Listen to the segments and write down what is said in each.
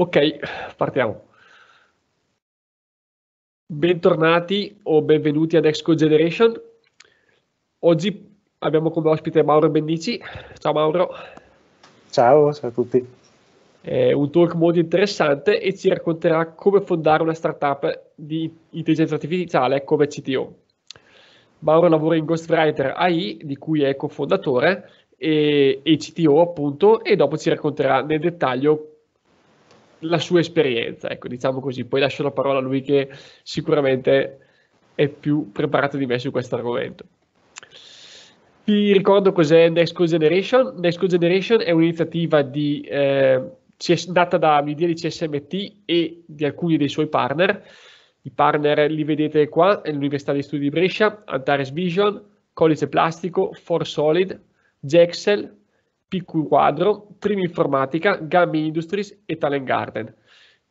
Ok, partiamo. Bentornati o benvenuti ad Exco Generation. Oggi abbiamo come ospite Mauro Bendici. Ciao Mauro. Ciao, ciao a tutti. È un talk molto interessante e ci racconterà come fondare una startup di intelligenza artificiale come CTO. Mauro lavora in Ghostwriter AI, di cui è cofondatore, e, e CTO appunto, e dopo ci racconterà nel dettaglio la sua esperienza, ecco, diciamo così. Poi lascio la parola a lui che sicuramente è più preparato di me su questo argomento. Vi ricordo cos'è Next Code Generation. Next Code Generation è un'iniziativa di, eh, data da media di CSMT e di alcuni dei suoi partner. I partner li vedete qua, è l'Università di Studi di Brescia, Antares Vision, Codice Plastico, For Solid, Jexel, PQ Quadro, Trim Informatica, Gambin Industries e Talent Garden.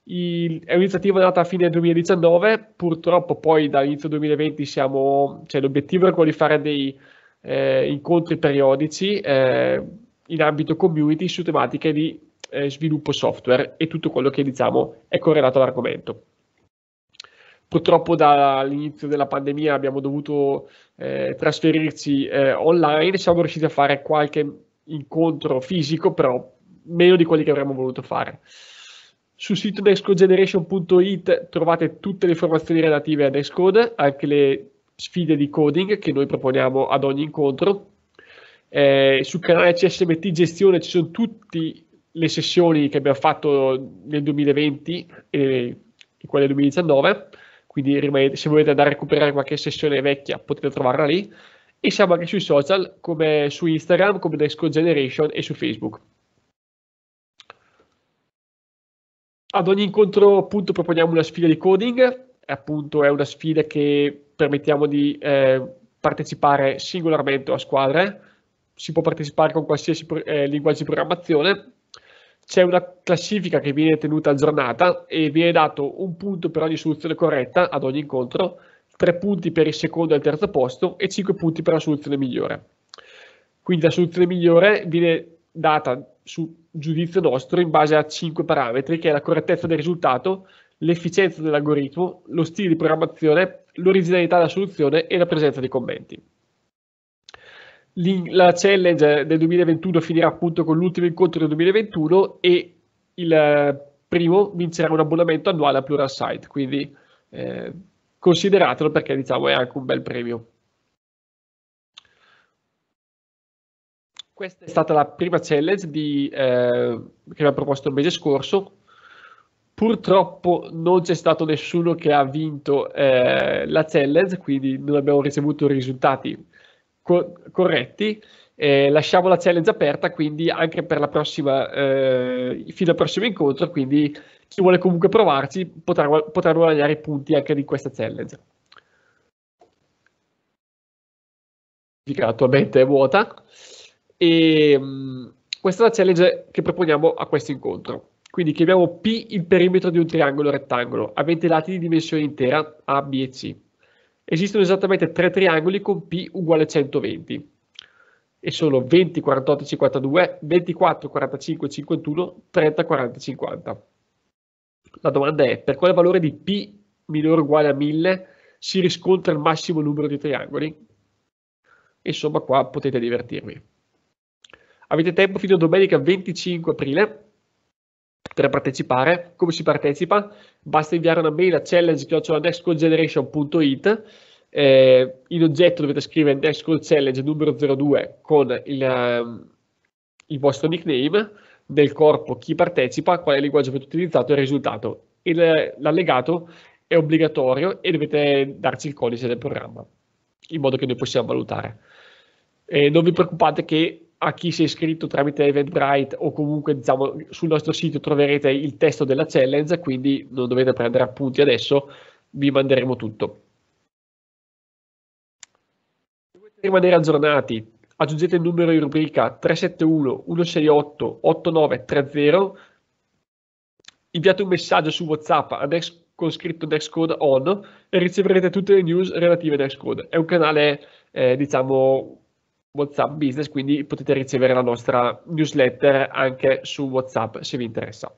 Il, è un'iniziativa nata a fine 2019, purtroppo poi dall'inizio 2020 siamo, cioè l'obiettivo era quello di fare dei eh, incontri periodici eh, in ambito community su tematiche di eh, sviluppo software e tutto quello che diciamo è correlato all'argomento. Purtroppo dall'inizio della pandemia abbiamo dovuto eh, trasferirci eh, online, siamo riusciti a fare qualche incontro fisico, però meno di quelli che avremmo voluto fare. Sul sito dexcodegeneration.it trovate tutte le informazioni relative a Dexcode, anche le sfide di coding che noi proponiamo ad ogni incontro. Eh, sul canale CSMT Gestione ci sono tutte le sessioni che abbiamo fatto nel 2020 e, e quelle del 2019, quindi rimanete, se volete andare a recuperare qualche sessione vecchia potete trovarla lì e siamo anche sui social come su Instagram, come Dresco Generation e su Facebook. Ad ogni incontro appunto proponiamo una sfida di coding, appunto è una sfida che permettiamo di eh, partecipare singolarmente o a squadre, si può partecipare con qualsiasi eh, linguaggio di programmazione, c'è una classifica che viene tenuta aggiornata e viene dato un punto per ogni soluzione corretta ad ogni incontro 3 punti per il secondo e il terzo posto e 5 punti per la soluzione migliore. Quindi la soluzione migliore viene data su giudizio nostro in base a 5 parametri che è la correttezza del risultato, l'efficienza dell'algoritmo, lo stile di programmazione, l'originalità della soluzione e la presenza di commenti. La challenge del 2021 finirà appunto con l'ultimo incontro del 2021 e il primo vincerà un abbonamento annuale a Pluralsight, quindi eh, consideratelo perché diciamo è anche un bel premio. Questa è stata la prima challenge di, eh, che mi ha proposto il mese scorso. Purtroppo non c'è stato nessuno che ha vinto eh, la challenge, quindi non abbiamo ricevuto risultati co corretti. Eh, lasciamo la challenge aperta quindi anche per la prossima, eh, fino al prossimo incontro, quindi chi vuole comunque provarci potrà, potrà guadagnare i punti anche di questa challenge. Attualmente è vuota e ehm, mh, questa è la challenge che proponiamo a questo incontro. Quindi chiamiamo P il perimetro di un triangolo rettangolo avente lati di dimensione intera A, B e C. Esistono esattamente tre triangoli con P uguale a 120 e sono 20, 48, 52, 24, 45, 51, 30, 40, 50. La domanda è per quale valore di P minore o uguale a 1000 si riscontra il massimo numero di triangoli? Insomma qua potete divertirvi. Avete tempo fino a domenica 25 aprile per partecipare. Come si partecipa? Basta inviare una mail a challenge.nextcogeneration.it eh, in oggetto dovete scrivere next call Challenge numero 02 con il, um, il vostro nickname, nel corpo chi partecipa, quale linguaggio avete utilizzato e il risultato. l'allegato è obbligatorio e dovete darci il codice del programma, in modo che noi possiamo valutare. E eh, non vi preoccupate che a chi si è iscritto tramite Eventbrite o comunque diciamo, sul nostro sito troverete il testo della challenge, quindi non dovete prendere appunti adesso, vi manderemo tutto. rimanere aggiornati, aggiungete il numero in rubrica 371 168 8930, inviate un messaggio su WhatsApp a Next, con scritto Nextcode on e riceverete tutte le news relative a Nextcode. È un canale, eh, diciamo, WhatsApp Business, quindi potete ricevere la nostra newsletter anche su WhatsApp se vi interessa.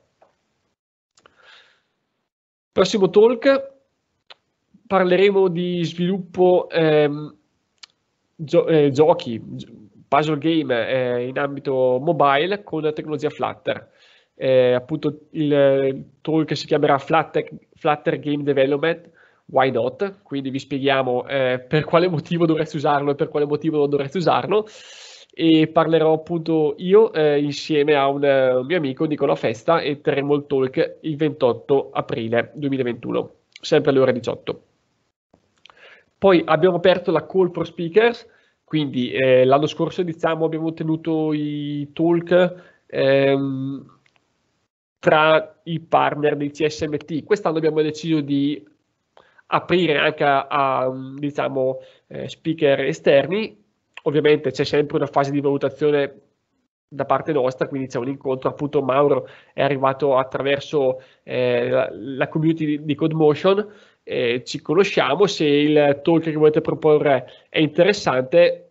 Prossimo talk parleremo di sviluppo ehm, gio- eh, giochi, puzzle game eh, in ambito mobile con la tecnologia Flutter. Eh, appunto il, il tool che si chiamerà Flutter, Flutter Game Development, why not? Quindi vi spieghiamo eh, per quale motivo dovreste usarlo e per quale motivo non dovreste usarlo. E parlerò appunto io eh, insieme a un, eh, un, mio amico Nicola Festa e terremo il talk il 28 aprile 2021, sempre alle ore 18. Poi abbiamo aperto la call for speakers, quindi eh, l'anno scorso diciamo, abbiamo tenuto i talk ehm, tra i partner del CSMT. Quest'anno abbiamo deciso di aprire anche a, a diciamo, eh, speaker esterni. Ovviamente c'è sempre una fase di valutazione da parte nostra, quindi c'è un incontro, appunto Mauro è arrivato attraverso eh, la, la, community di, di CodeMotion eh, ci conosciamo, se il talk che volete proporre è interessante,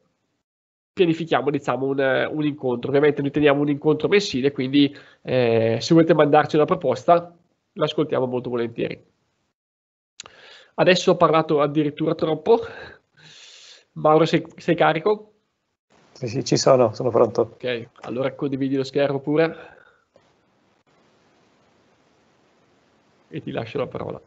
pianifichiamo diciamo, un, un incontro. Ovviamente noi teniamo un incontro mensile, quindi eh, se volete mandarci una proposta, l'ascoltiamo molto volentieri. Adesso ho parlato addirittura troppo. Mauro, sei, sei carico? Sì, sì, ci sono, sono pronto. Ok, allora condividi lo schermo pure. E ti lascio la parola.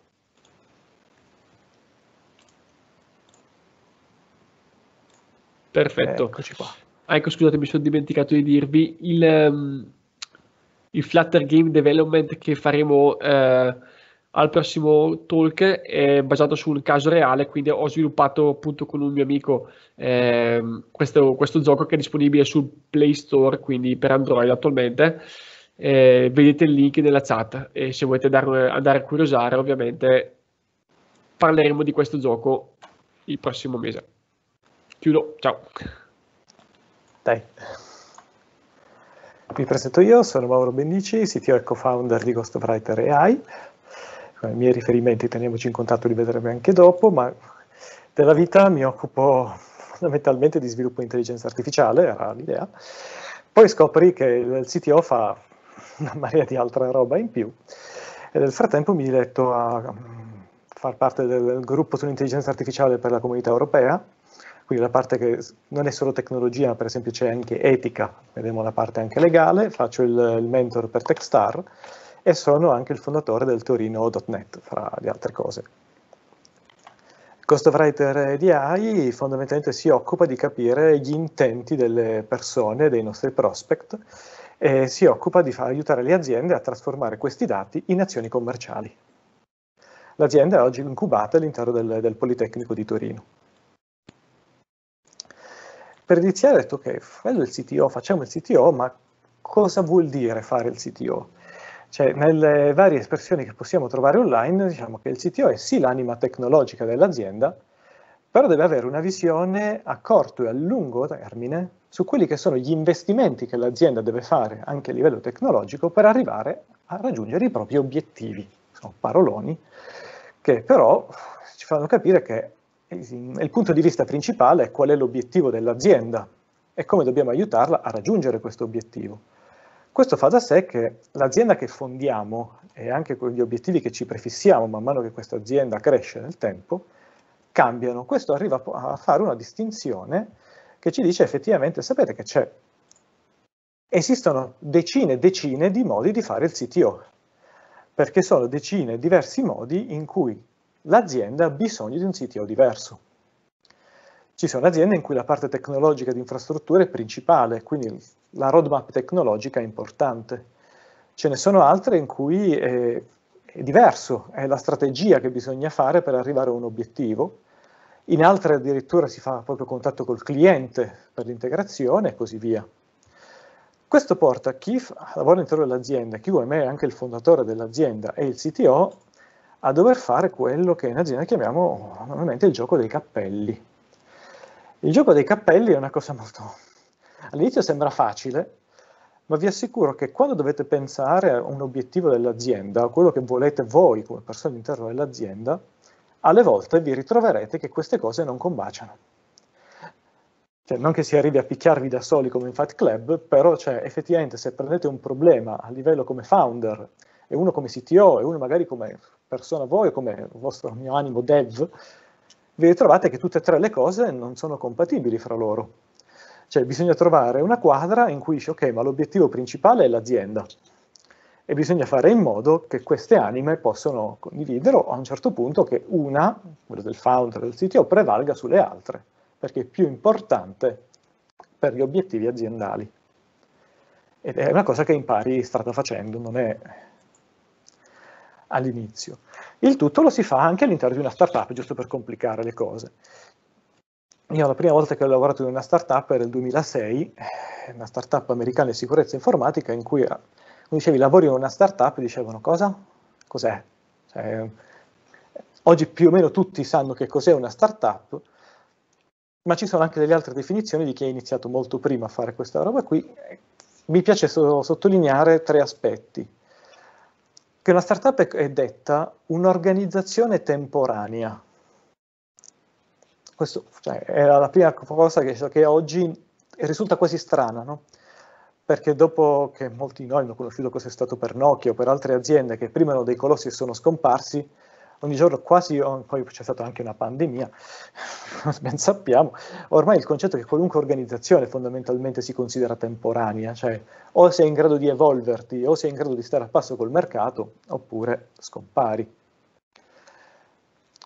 Perfetto. Eccoci qua. Ecco, scusate, mi sono dimenticato di dirvi il, um, il Flutter Game Development che faremo eh, al prossimo talk è basato su un caso reale, quindi ho sviluppato appunto con un mio amico eh, questo, questo, gioco che è disponibile sul Play Store, quindi per Android attualmente. Eh, vedete il link nella chat e se volete andare, andare a curiosare ovviamente parleremo di questo gioco il prossimo mese. Chiudo, ciao. Dai. Mi presento io, sono Mauro Bendici, CTO e co-founder di Ghostwriter AI. I miei riferimenti teniamoci in contatto, li vedremo anche dopo, ma della vita mi occupo fondamentalmente di sviluppo di intelligenza artificiale, era l'idea. Poi scopri che il CTO fa una marea di altra roba in più e nel frattempo mi diletto a mm, far parte del gruppo sull'intelligenza artificiale per la comunità europea, quindi la parte che non è solo tecnologia, ma per esempio c'è anche etica, vedremo la parte anche legale, faccio il, il mentor per Techstar e sono anche il fondatore del Torino.net, fra le altre cose. Ghost Writer di AI fondamentalmente si occupa di capire gli intenti delle persone, dei nostri prospect, e si occupa di aiutare le aziende a trasformare questi dati in azioni commerciali. L'azienda è oggi incubata all'interno del, del Politecnico di Torino per iniziare ho detto ok, è il CTO, facciamo il CTO, ma cosa vuol dire fare il CTO? Cioè, nelle varie espressioni che possiamo trovare online, diciamo che il CTO è sì l'anima tecnologica dell'azienda, però deve avere una visione a corto e a lungo termine su quelli che sono gli investimenti che l'azienda deve fare anche a livello tecnologico per arrivare a raggiungere i propri obiettivi. Sono paroloni che però ci fanno capire che Ehm, il punto di vista principale è qual è l'obiettivo dell'azienda e come dobbiamo aiutarla a raggiungere questo obiettivo. Questo fa da sé che l'azienda che fondiamo e anche gli obiettivi che ci prefissiamo man mano che questa azienda cresce nel tempo cambiano. Questo arriva a fare una distinzione che ci dice effettivamente, sapete che c'è, esistono decine e decine di modi di fare il CTO, perché sono decine e diversi modi in cui l'azienda ha bisogno di un CTO diverso. Ci sono aziende in cui la parte tecnologica di infrastrutture è principale, quindi la roadmap tecnologica è importante. Ce ne sono altre in cui è, è diverso, è la strategia che bisogna fare per arrivare a un obiettivo. In altre addirittura si fa proprio contatto col cliente per l'integrazione e così via. Questo porta chi lavora all'interno dell'azienda, chi come me è anche il fondatore dell'azienda e il CTO, a dover fare quello che in azienda chiamiamo normalmente il gioco dei cappelli. Il gioco dei cappelli è una cosa molto... All'inizio sembra facile, ma vi assicuro che quando dovete pensare a un obiettivo dell'azienda, a quello che volete voi come persona all'interno dell'azienda, alle volte vi ritroverete che queste cose non combaciano. Cioè, non che si arrivi a picchiarvi da soli come in Fight Club, però cioè, effettivamente se prendete un problema a livello come founder e uno come CTO e uno magari come persona voi, o come vostro mio animo dev, vi ritrovate che tutte e tre le cose non sono compatibili fra loro. Cioè bisogna trovare una quadra in cui dice ok, ma l'obiettivo principale è l'azienda e bisogna fare in modo che queste anime possano condividere a un certo punto che una, quella del founder, del CTO, prevalga sulle altre, perché è più importante per gli obiettivi aziendali. Ed è una cosa che impari strada facendo, non è all'inizio. Il tutto lo si fa anche all'interno di una startup, giusto per complicare le cose. Io la prima volta che ho lavorato in una startup era nel 2006, una startup americana di sicurezza informatica in cui ah, dicevi lavori in una startup e dicevano cosa? Cos'è? Cioè, oggi più o meno tutti sanno che cos'è una startup, ma ci sono anche delle altre definizioni di chi ha iniziato molto prima a fare questa roba qui. Mi piace sottolineare tre aspetti che una startup è, detta un'organizzazione temporanea. Questa cioè, era la prima cosa che, che oggi risulta quasi strana, no? perché dopo che molti di noi hanno conosciuto cosa è stato per Nokia o per altre aziende che prima erano dei colossi e sono scomparsi, ogni giorno quasi, poi c'è stata anche una pandemia, ben sappiamo, ormai il concetto è che qualunque organizzazione fondamentalmente si considera temporanea, cioè o sei in grado di evolverti, o sei in grado di stare a passo col mercato, oppure scompari.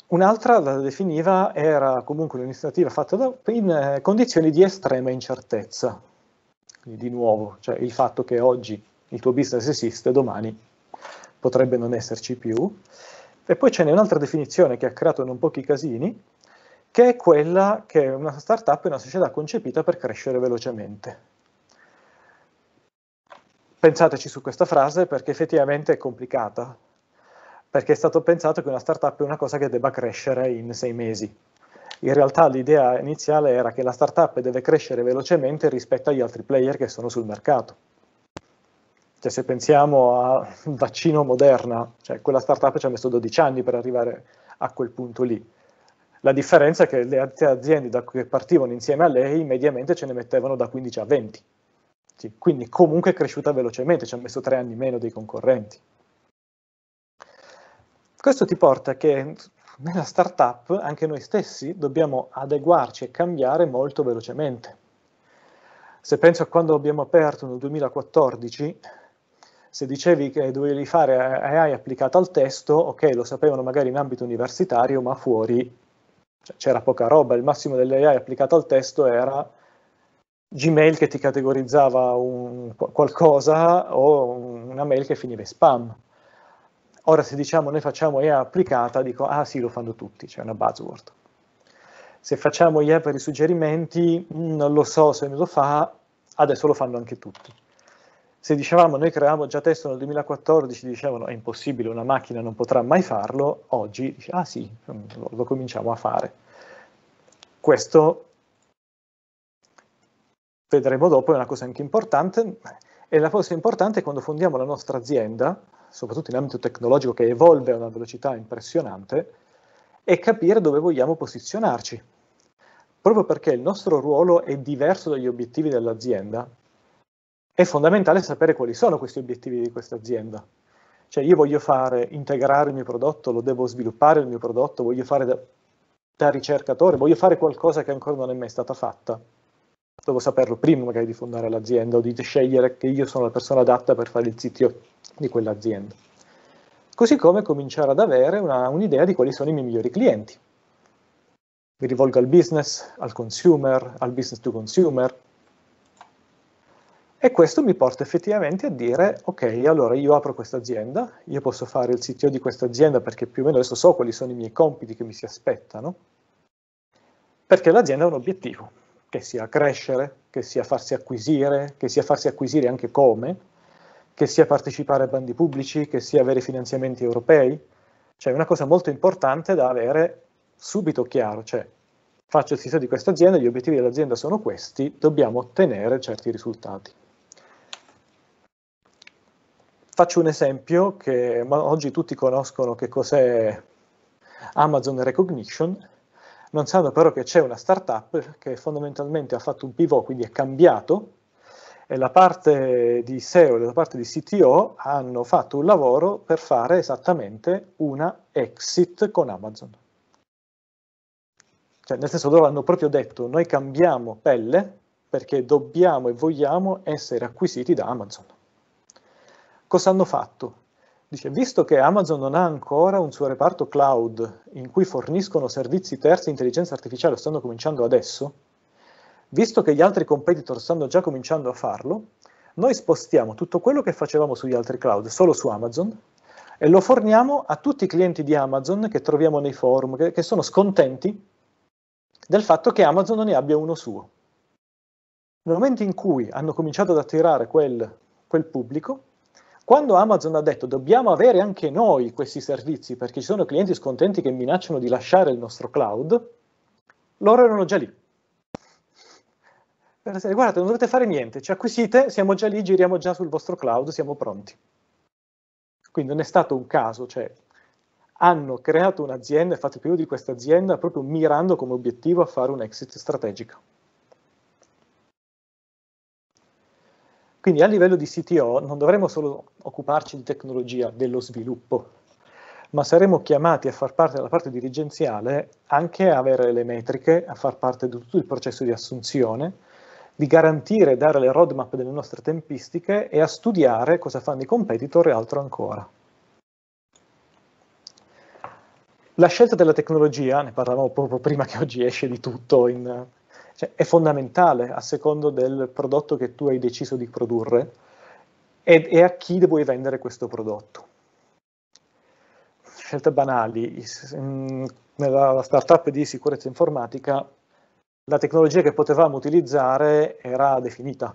Un'altra la definiva era comunque un'iniziativa fatta da, in eh, condizioni di estrema incertezza. Quindi di nuovo, cioè il fatto che oggi il tuo business esiste, domani potrebbe non esserci più. E poi ce n'è un'altra definizione che ha creato non pochi casini, che è quella che una startup è una società concepita per crescere velocemente. Pensateci su questa frase perché effettivamente è complicata, perché è stato pensato che una startup è una cosa che debba crescere in sei mesi. In realtà l'idea iniziale era che la startup deve crescere velocemente rispetto agli altri player che sono sul mercato. Cioè, se pensiamo a vaccino Moderna, cioè, quella startup ci ha messo 12 anni per arrivare a quel punto lì. La differenza è che le altre aziende da cui partivano insieme a lei mediamente ce ne mettevano da 15 a 20. Sì, quindi comunque è cresciuta velocemente, ci ha messo tre anni meno dei concorrenti. Questo ti porta che nella startup anche noi stessi dobbiamo adeguarci e cambiare molto velocemente. Se penso a quando abbiamo aperto nel 2014, se dicevi che dovevi fare eh, AI applicata al testo, ok, lo sapevano magari in ambito universitario, ma fuori cioè, c'era poca roba, il massimo dell'AI applicato al testo era Gmail che ti categorizzava un, qualcosa o una mail che finiva in spam. Ora se diciamo noi facciamo AI applicata, dico ah sì lo fanno tutti, c'è cioè una buzzword. Se facciamo IA per i suggerimenti, non lo so se me lo fa, adesso lo fanno anche tutti se dicevamo noi creavamo già testo nel 2014, dicevano è impossibile, una macchina non potrà mai farlo, oggi dice ah sì, lo, lo cominciamo a fare. Questo vedremo dopo, è una cosa anche importante, e la cosa importante è quando fondiamo la nostra azienda, soprattutto in ambito tecnologico che evolve a una velocità impressionante, è capire dove vogliamo posizionarci. Proprio perché il nostro ruolo è diverso dagli obiettivi dell'azienda, è fondamentale sapere quali sono questi obiettivi di questa azienda. Cioè io voglio fare, integrare il mio prodotto, lo devo sviluppare il mio prodotto, voglio fare da, da ricercatore, voglio fare qualcosa che ancora non è mai stata fatta. Devo saperlo prima magari di fondare l'azienda o di scegliere che io sono la persona adatta per fare il sito di quell'azienda. Così come cominciare ad avere un'idea un di quali sono i miei migliori clienti. Mi rivolgo al business, al consumer, al business to consumer, e questo mi porta effettivamente a dire, ok, allora io apro questa azienda, io posso fare il CTO di questa azienda perché più o meno adesso so quali sono i miei compiti che mi si aspettano, perché l'azienda ha un obiettivo, che sia crescere, che sia farsi acquisire, che sia farsi acquisire anche come, che sia partecipare a bandi pubblici, che sia avere finanziamenti europei, cioè una cosa molto importante da avere subito chiaro, cioè faccio il sito di questa azienda, gli obiettivi dell'azienda sono questi, dobbiamo ottenere certi risultati. Faccio un esempio che oggi tutti conoscono che cos'è Amazon Recognition, non sanno però che c'è una startup che fondamentalmente ha fatto un pivot, quindi è cambiato, e la parte di SEO e la parte di CTO hanno fatto un lavoro per fare esattamente una exit con Amazon. Cioè, nel senso loro hanno proprio detto noi cambiamo pelle perché dobbiamo e vogliamo essere acquisiti da Amazon. Cosa hanno fatto? Dice, visto che Amazon non ha ancora un suo reparto cloud in cui forniscono servizi terzi di intelligenza artificiale, lo stanno cominciando adesso, visto che gli altri competitor stanno già cominciando a farlo, noi spostiamo tutto quello che facevamo sugli altri cloud solo su Amazon e lo forniamo a tutti i clienti di Amazon che troviamo nei forum, che, che sono scontenti del fatto che Amazon non ne abbia uno suo. Nel momento in cui hanno cominciato ad attirare quel, quel pubblico, quando Amazon ha detto dobbiamo avere anche noi questi servizi perché ci sono clienti scontenti che minacciano di lasciare il nostro cloud, loro erano già lì. Per essere, guardate, non dovete fare niente, ci acquisite, siamo già lì, giriamo già sul vostro cloud, siamo pronti. Quindi non è stato un caso, cioè hanno creato un'azienda e fatto più di questa azienda proprio mirando come obiettivo a fare un exit strategico. Quindi a livello di CTO non dovremo solo occuparci di tecnologia, dello sviluppo, ma saremo chiamati a far parte della parte dirigenziale anche a avere le metriche, a far parte di tutto il processo di assunzione, di garantire e dare le roadmap delle nostre tempistiche e a studiare cosa fanno i competitor e altro ancora. La scelta della tecnologia, ne parlavamo proprio prima che oggi esce di tutto in cioè, è fondamentale a secondo del prodotto che tu hai deciso di produrre e, e a chi vuoi vendere questo prodotto. Scelte banali, mm, nella startup di sicurezza informatica la tecnologia che potevamo utilizzare era definita.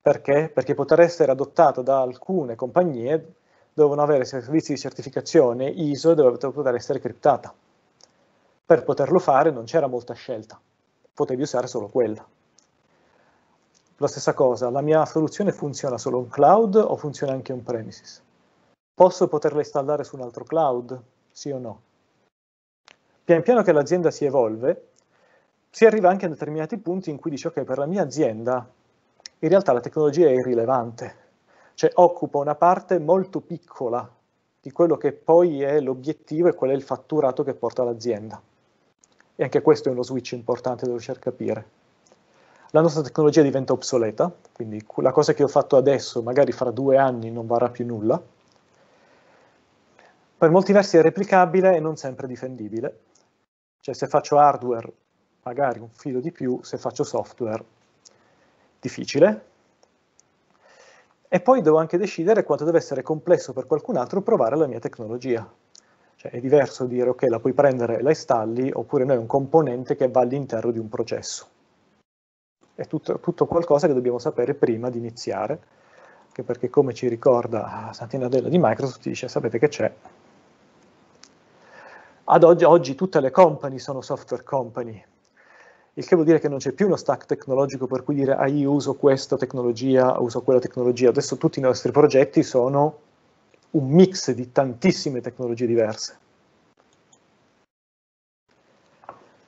Perché? Perché poter essere adottata da alcune compagnie dovevano avere servizi di certificazione ISO e doveva poter essere criptata. Per poterlo fare non c'era molta scelta potevi usare solo quella. La stessa cosa, la mia soluzione funziona solo in cloud o funziona anche on premises? Posso poterla installare su un altro cloud? Sì o no? Pian piano che l'azienda si evolve, si arriva anche a determinati punti in cui dice ok, per la mia azienda in realtà la tecnologia è irrilevante, cioè occupa una parte molto piccola di quello che poi è l'obiettivo e qual è il fatturato che porta l'azienda e anche questo è uno switch importante da riuscire a capire. La nostra tecnologia diventa obsoleta, quindi la cosa che ho fatto adesso magari fra due anni non varrà più nulla. Per molti versi è replicabile e non sempre difendibile. Cioè se faccio hardware magari un filo di più, se faccio software difficile. E poi devo anche decidere quanto deve essere complesso per qualcun altro provare la mia tecnologia. Cioè è diverso dire ok, la puoi prendere e la installi, oppure no, è un componente che va all'interno di un processo. È tutto, tutto, qualcosa che dobbiamo sapere prima di iniziare, anche perché come ci ricorda Santina Santinadella di Microsoft, dice sapete che c'è. Ad oggi, oggi tutte le company sono software company, il che vuol dire che non c'è più uno stack tecnologico per cui dire ah io uso questa tecnologia, uso quella tecnologia, adesso tutti i nostri progetti sono un mix di tantissime tecnologie diverse.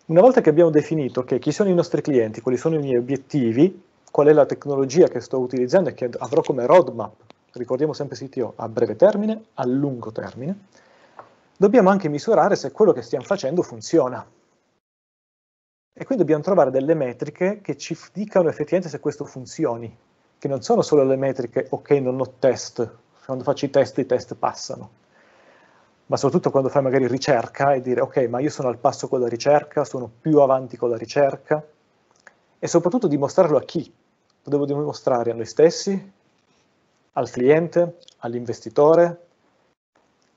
Una volta che abbiamo definito che chi sono i nostri clienti, quali sono i miei obiettivi, qual è la tecnologia che sto utilizzando e che avrò come roadmap, ricordiamo sempre CTO, a breve termine, a lungo termine, dobbiamo anche misurare se quello che stiamo facendo funziona. E quindi dobbiamo trovare delle metriche che ci dicano effettivamente se questo funzioni, che non sono solo le metriche ok non ho test, quando faccio i test, i test passano. Ma soprattutto quando fai magari ricerca e dire, ok, ma io sono al passo con la ricerca, sono più avanti con la ricerca, e soprattutto dimostrarlo a chi? Lo devo dimostrare a noi stessi, al cliente, all'investitore,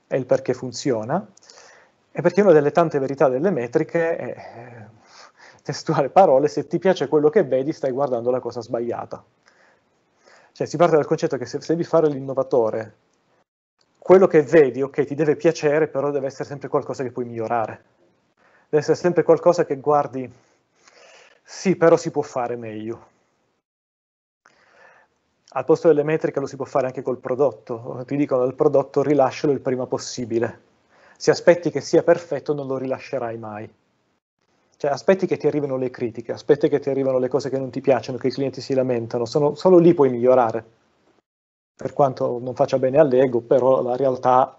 è il perché funziona, e perché una delle tante verità delle metriche è, eh, testuale parole, se ti piace quello che vedi stai guardando la cosa sbagliata. Cioè si parte dal concetto che se, se devi fare l'innovatore, quello che vedi, ok, ti deve piacere, però deve essere sempre qualcosa che puoi migliorare. Deve essere sempre qualcosa che guardi, sì, però si può fare meglio. Al posto delle metriche lo si può fare anche col prodotto. Ti dicono il prodotto rilascialo il prima possibile. Se aspetti che sia perfetto non lo rilascerai mai. Cioè, aspetti che ti arrivino le critiche, aspetti che ti arrivano le cose che non ti piacciono, che i clienti si lamentano, sono, solo lì puoi migliorare. Per quanto non faccia bene all'ego, però la realtà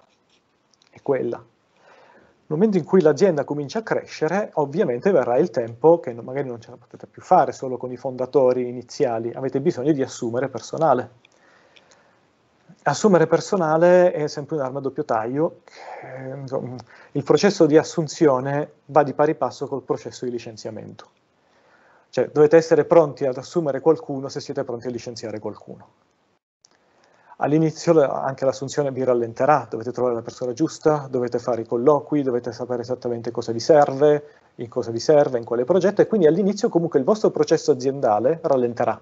è quella. Nel momento in cui l'azienda comincia a crescere, ovviamente verrà il tempo che magari non ce la potete più fare solo con i fondatori iniziali, avete bisogno di assumere personale assumere personale è sempre un'arma a doppio taglio. Ehm, il processo di assunzione va di pari passo col processo di licenziamento. Cioè dovete essere pronti ad assumere qualcuno se siete pronti a licenziare qualcuno. All'inizio anche l'assunzione vi rallenterà, dovete trovare la persona giusta, dovete fare i colloqui, dovete sapere esattamente cosa vi serve, in cosa vi serve, in quale progetto e quindi all'inizio comunque il vostro processo aziendale rallenterà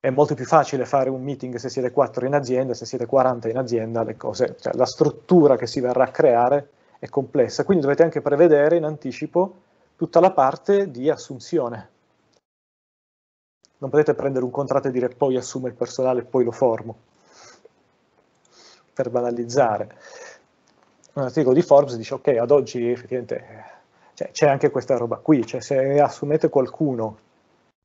è molto più facile fare un meeting se siete 4 in azienda, se siete 40 in azienda, cose, cioè la struttura che si verrà a creare è complessa, quindi dovete anche prevedere in anticipo tutta la parte di assunzione. Non potete prendere un contratto e dire poi assumo il personale e poi lo formo, per banalizzare. Un articolo di Forbes dice ok, ad oggi effettivamente eh, cioè, c'è anche questa roba qui, cioè se assumete qualcuno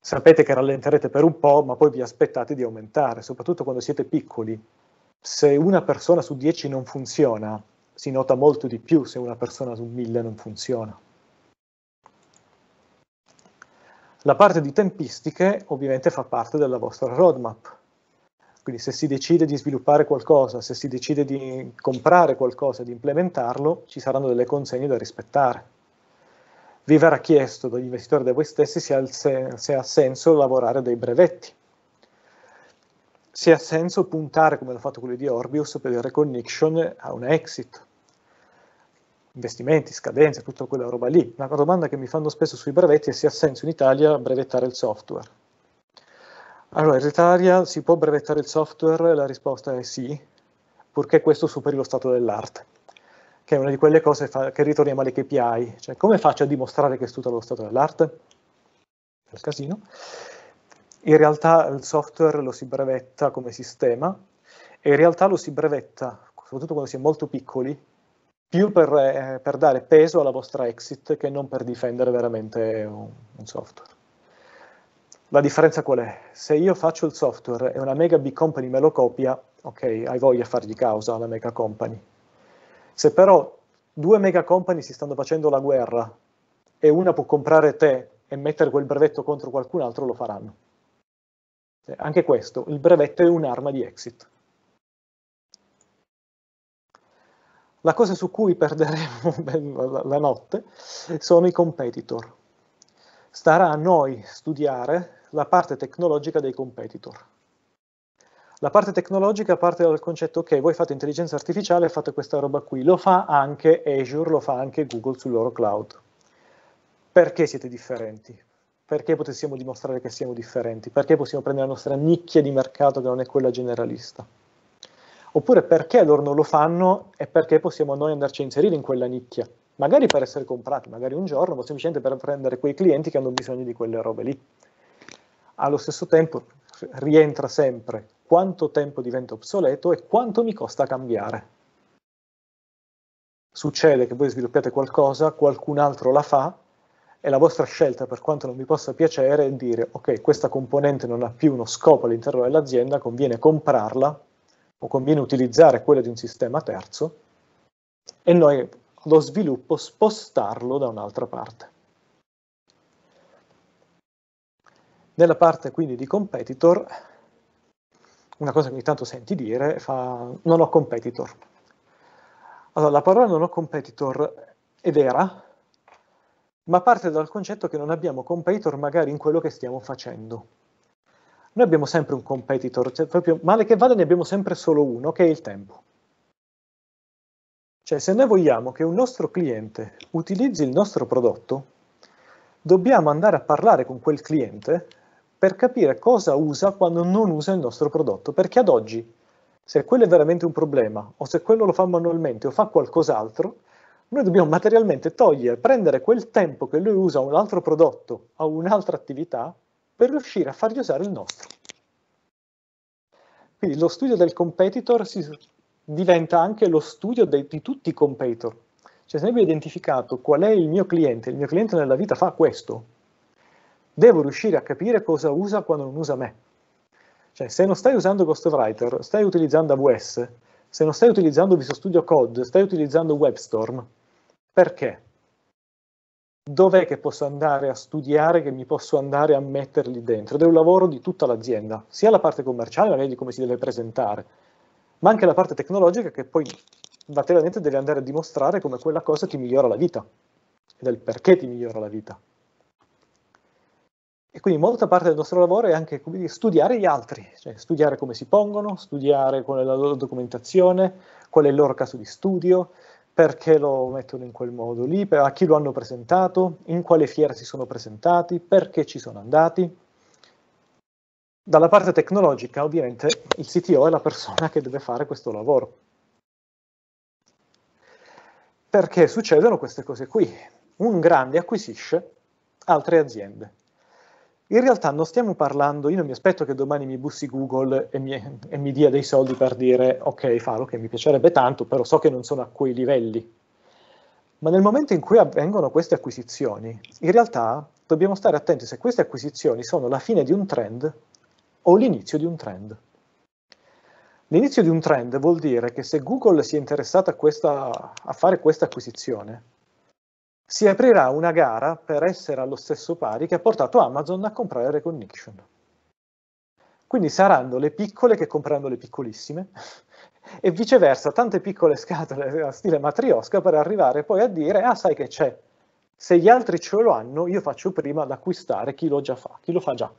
sapete che rallenterete per un po', ma poi vi aspettate di aumentare, soprattutto quando siete piccoli. Se una persona su dieci non funziona, si nota molto di più se una persona su mille non funziona. La parte di tempistiche ovviamente fa parte della vostra roadmap. Quindi se si decide di sviluppare qualcosa, se si decide di comprare qualcosa, di implementarlo, ci saranno delle consegne da rispettare vi verrà chiesto dagli investitori da voi stessi se, se, se ha senso lavorare dei brevetti, se ha senso puntare, come l'ha fatto quello di Orbius, per il recognition a un exit, investimenti, scadenze, tutta quella roba lì. La domanda che mi fanno spesso sui brevetti è se ha senso in Italia brevettare il software. Allora, in Italia si può brevettare il software? La risposta è sì, purché questo superi lo stato dell'arte che è una di quelle cose che ritorniamo alle KPI, cioè come faccio a dimostrare che è tutto lo stato dell'arte? È il casino. In realtà il software lo si brevetta come sistema e in realtà lo si brevetta, soprattutto quando si è molto piccoli, più per, eh, per dare peso alla vostra exit che non per difendere veramente un, un software. La differenza qual è? Se io faccio il software e una mega big company me lo copia, ok, hai voglia a fargli causa alla mega company, se però due mega company si stanno facendo la guerra e una può comprare te e mettere quel brevetto contro qualcun altro, lo faranno. Eh, anche questo, il brevetto è un'arma di exit. La cosa su cui perderemo la notte sono i competitor. Starà a noi studiare la parte tecnologica dei competitor. La parte tecnologica parte dal concetto, che voi fate intelligenza artificiale, e fate questa roba qui, lo fa anche Azure, lo fa anche Google sul loro cloud. Perché siete differenti? Perché possiamo dimostrare che siamo differenti? Perché possiamo prendere la nostra nicchia di mercato che non è quella generalista? Oppure perché loro non lo fanno e perché possiamo noi andarci a inserire in quella nicchia? magari per essere comprati, magari un giorno, ma semplicemente per prendere quei clienti che hanno bisogno di quelle robe lì. Allo stesso tempo, rientra sempre quanto tempo diventa obsoleto e quanto mi costa cambiare. Succede che voi sviluppiate qualcosa, qualcun altro la fa e la vostra scelta, per quanto non vi possa piacere, è dire ok, questa componente non ha più uno scopo all'interno dell'azienda, conviene comprarla o conviene utilizzare quella di un sistema terzo e noi lo sviluppo spostarlo da un'altra parte. Nella parte quindi di competitor, una cosa che ogni tanto senti dire fa non ho competitor. Allora, la parola non ho competitor è vera, ma parte dal concetto che non abbiamo competitor magari in quello che stiamo facendo. Noi abbiamo sempre un competitor, cioè proprio male che vada ne abbiamo sempre solo uno, che è il tempo. Cioè se noi vogliamo che un nostro cliente utilizzi il nostro prodotto, dobbiamo andare a parlare con quel cliente per capire cosa usa quando non usa il nostro prodotto, perché ad oggi se quello è veramente un problema o se quello lo fa manualmente o fa qualcos'altro, noi dobbiamo materialmente togliere, prendere quel tempo che lui usa a un altro prodotto, a un'altra attività, per riuscire a fargli usare il nostro. Quindi lo studio del competitor diventa anche lo studio dei, di tutti i competitor. Cioè se noi abbiamo identificato qual è il mio cliente, il mio cliente nella vita fa questo, devo riuscire a capire cosa usa quando non usa me. Cioè, se non stai usando Ghostwriter, stai utilizzando AWS, se non stai utilizzando Visual Studio Code, stai utilizzando WebStorm. Perché? Dov'è che posso andare a studiare, che mi posso andare a metterli dentro? Ed è un lavoro di tutta l'azienda, sia la parte commerciale, magari di come si deve presentare, ma anche la parte tecnologica che poi materialmente deve andare a dimostrare come quella cosa ti migliora la vita e del perché ti migliora la vita. E quindi molta parte del nostro lavoro è anche dire, studiare gli altri, cioè studiare come si pongono, studiare qual è la loro documentazione, qual è il loro caso di studio, perché lo mettono in quel modo lì, a chi lo hanno presentato, in quale fiera si sono presentati, perché ci sono andati. Dalla parte tecnologica, ovviamente, il CTO è la persona che deve fare questo lavoro. Perché succedono queste cose qui. Un grande acquisisce altre aziende in realtà non stiamo parlando, io non mi aspetto che domani mi bussi Google e mi, e mi dia dei soldi per dire ok Faro che mi piacerebbe tanto, però so che non sono a quei livelli. Ma nel momento in cui avvengono queste acquisizioni, in realtà dobbiamo stare attenti se queste acquisizioni sono la fine di un trend o l'inizio di un trend. L'inizio di un trend vuol dire che se Google si è interessata a, questa, a fare questa acquisizione, si aprirà una gara per essere allo stesso pari che ha portato Amazon a comprare Recognition. Quindi saranno le piccole che compreranno le piccolissime e viceversa tante piccole scatole a stile matriosca per arrivare poi a dire ah sai che c'è, se gli altri ce lo hanno io faccio prima ad acquistare chi lo già fa, chi lo fa già.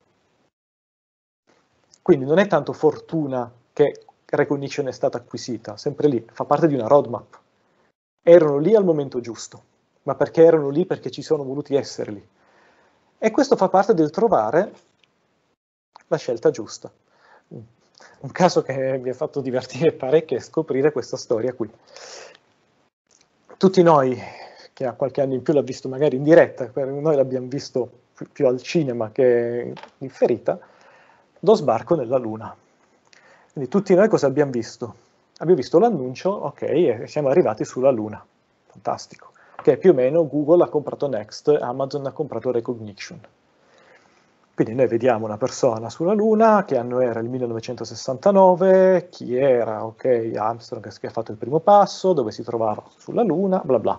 Quindi non è tanto fortuna che Recognition è stata acquisita, sempre lì, fa parte di una roadmap. Erano lì al momento giusto ma perché erano lì perché ci sono voluti essere lì. E questo fa parte del trovare la scelta giusta. Un caso che mi ha fatto divertire parecchio è scoprire questa storia qui. Tutti noi, che ha qualche anno in più l'ha visto magari in diretta, noi l'abbiamo visto più, più al cinema che in ferita, lo sbarco nella Luna. Quindi tutti noi cosa abbiamo visto? Abbiamo visto l'annuncio, ok, siamo arrivati sulla Luna. Fantastico che più o meno Google ha comprato Next, Amazon ha comprato Recognition. Quindi noi vediamo una persona sulla Luna, che anno era il 1969, chi era, ok, Armstrong che ha fatto il primo passo, dove si trovava sulla Luna, bla bla.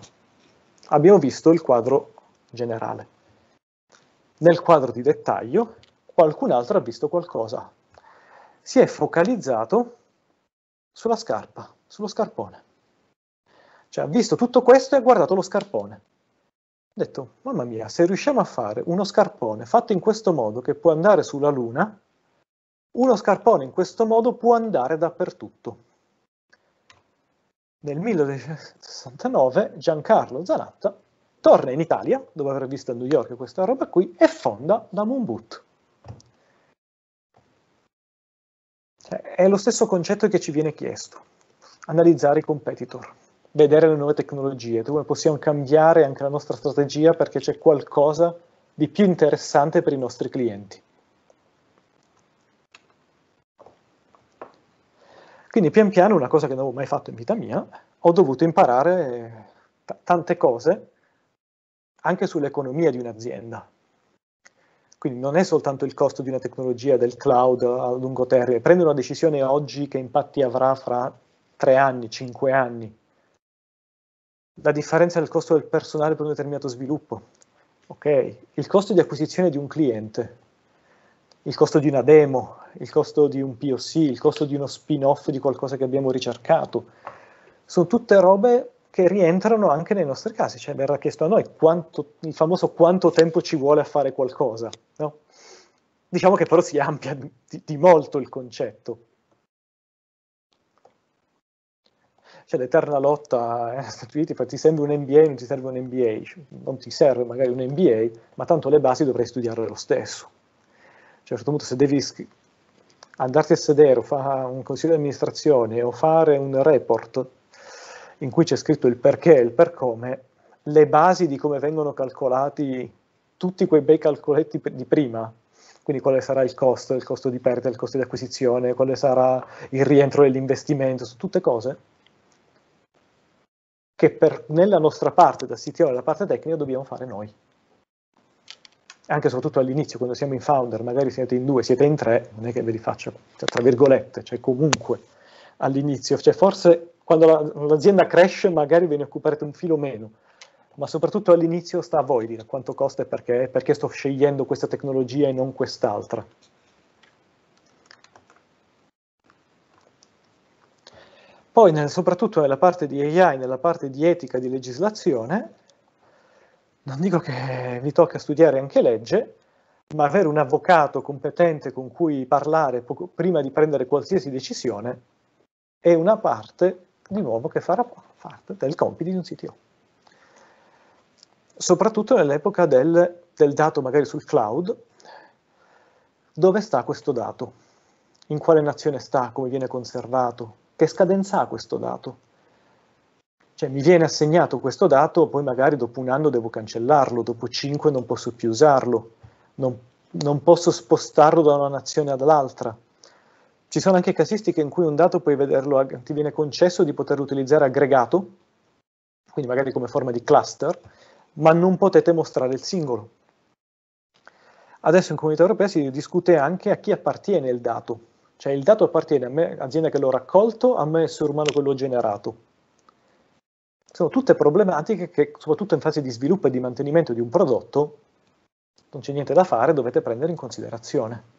Abbiamo visto il quadro generale. Nel quadro di dettaglio qualcun altro ha visto qualcosa. Si è focalizzato sulla scarpa, sullo scarpone. Cioè, ha visto tutto questo e ha guardato lo scarpone. Ha detto, mamma mia, se riusciamo a fare uno scarpone fatto in questo modo che può andare sulla Luna, uno scarpone in questo modo può andare dappertutto. Nel 1969 Giancarlo Zanatta torna in Italia, dopo aver visto a New York questa roba qui, e fonda la Moonboot. Cioè, è lo stesso concetto che ci viene chiesto, analizzare i competitor vedere le nuove tecnologie, dove possiamo cambiare anche la nostra strategia perché c'è qualcosa di più interessante per i nostri clienti. Quindi pian piano, una cosa che non avevo mai fatto in vita mia, ho dovuto imparare tante cose anche sull'economia di un'azienda. Quindi non è soltanto il costo di una tecnologia, del cloud a lungo termine, prendere una decisione oggi che impatti avrà fra tre anni, cinque anni, la differenza del costo del personale per un determinato sviluppo, okay. il costo di acquisizione di un cliente, il costo di una demo, il costo di un POC, il costo di uno spin-off di qualcosa che abbiamo ricercato, sono tutte robe che rientrano anche nei nostri casi, cioè verrà chiesto a noi quanto, il famoso quanto tempo ci vuole a fare qualcosa. No? Diciamo che però si amplia di, di molto il concetto. c'è l'eterna lotta negli Stati Uniti, ti serve un MBA non ti serve un MBA, non ti serve magari un MBA, ma tanto le basi dovrai studiarle lo stesso. Cioè, a un certo punto se devi andarti a sedere o fare un consiglio di amministrazione o fare un report in cui c'è scritto il perché e il per come, le basi di come vengono calcolati tutti quei bei calcoletti di prima, quindi quale sarà il costo, il costo di perdita, il costo di acquisizione, quale sarà il rientro dell'investimento, tutte cose, che per, nella nostra parte da CTO e la parte tecnica dobbiamo fare noi. Anche soprattutto all'inizio, quando siamo in founder, magari siete in due, siete in tre, non è che ve li faccio, cioè, tra virgolette, cioè comunque all'inizio, cioè forse quando l'azienda la, cresce magari ve ne occuperete un filo meno, ma soprattutto all'inizio sta a voi dire quanto costa e perché, perché sto scegliendo questa tecnologia e non quest'altra. Poi nel, soprattutto nella parte di AI, nella parte di etica di legislazione, non dico che vi tocca studiare anche legge, ma avere un avvocato competente con cui parlare poco, prima di prendere qualsiasi decisione è una parte, di nuovo, che farà parte del compito di un CTO. Soprattutto nell'epoca del, del dato magari sul cloud, dove sta questo dato? In quale nazione sta? Come viene conservato? che scadenza ha questo dato? Cioè mi viene assegnato questo dato, poi magari dopo un anno devo cancellarlo, dopo cinque non posso più usarlo, non, non posso spostarlo da una nazione all'altra. Ci sono anche casistiche in cui un dato puoi vederlo, ti viene concesso di poterlo utilizzare aggregato, quindi magari come forma di cluster, ma non potete mostrare il singolo. Adesso in comunità europea si discute anche a chi appartiene il dato, cioè il dato appartiene a me, azienda che l'ho raccolto, a me essere umano che l'ho generato. Sono tutte problematiche che, soprattutto in fase di sviluppo e di mantenimento di un prodotto, non c'è niente da fare, dovete prendere in considerazione.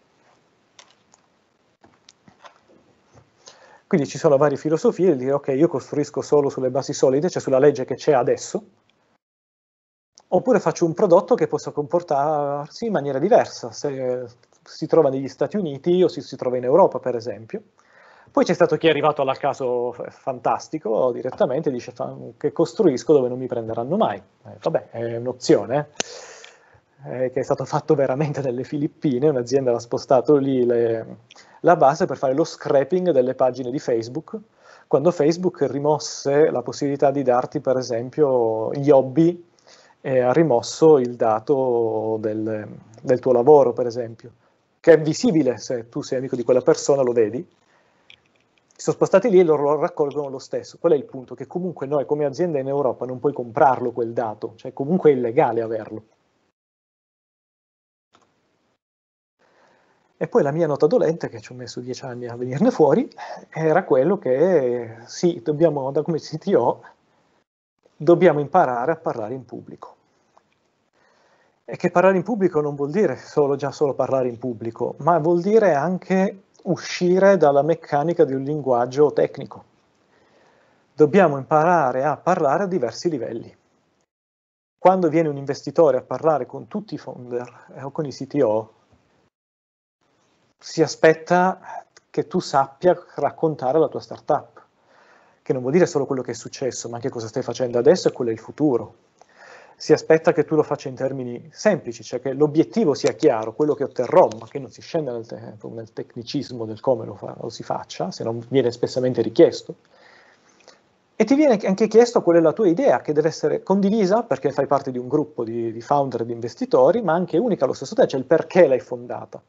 Quindi ci sono varie filosofie di dire ok, io costruisco solo sulle basi solide, cioè sulla legge che c'è adesso, oppure faccio un prodotto che possa comportarsi in maniera diversa. Se si trova negli Stati Uniti o si, si trova in Europa, per esempio. Poi c'è stato chi è arrivato alla caso fantastico direttamente, dice che costruisco dove non mi prenderanno mai. Eh, vabbè, è un'opzione eh, eh che è stato fatto veramente nelle Filippine, un'azienda l'ha spostato lì le, la base per fare lo scraping delle pagine di Facebook, quando Facebook rimosse la possibilità di darti per esempio gli hobby e ha rimosso il dato del, del tuo lavoro per esempio che è visibile se tu sei amico di quella persona, lo vedi, si sono spostati lì e loro lo raccolgono lo stesso. Qual è il punto? Che comunque noi come azienda in Europa non puoi comprarlo quel dato, cioè comunque è illegale averlo. E poi la mia nota dolente, che ci ho messo dieci anni a venirne fuori, era quello che sì, dobbiamo, da come CTO, dobbiamo imparare a parlare in pubblico è che parlare in pubblico non vuol dire solo, già solo parlare in pubblico, ma vuol dire anche uscire dalla meccanica di un linguaggio tecnico. Dobbiamo imparare a parlare a diversi livelli. Quando viene un investitore a parlare con tutti i founder eh, o con i CTO, si aspetta che tu sappia raccontare la tua startup, che non vuol dire solo quello che è successo, ma anche cosa stai facendo adesso e quello è il futuro si aspetta che tu lo faccia in termini semplici, cioè che l'obiettivo sia chiaro, quello che otterrò, ma che non si scenda nel, te ecco, nel tecnicismo del come lo, fa lo si faccia, se non viene spessamente richiesto. E ti viene anche chiesto qual è la tua idea, che deve essere condivisa perché fai parte di un gruppo di, di founder e di investitori, ma anche unica allo stesso tempo, cioè il perché l'hai fondata.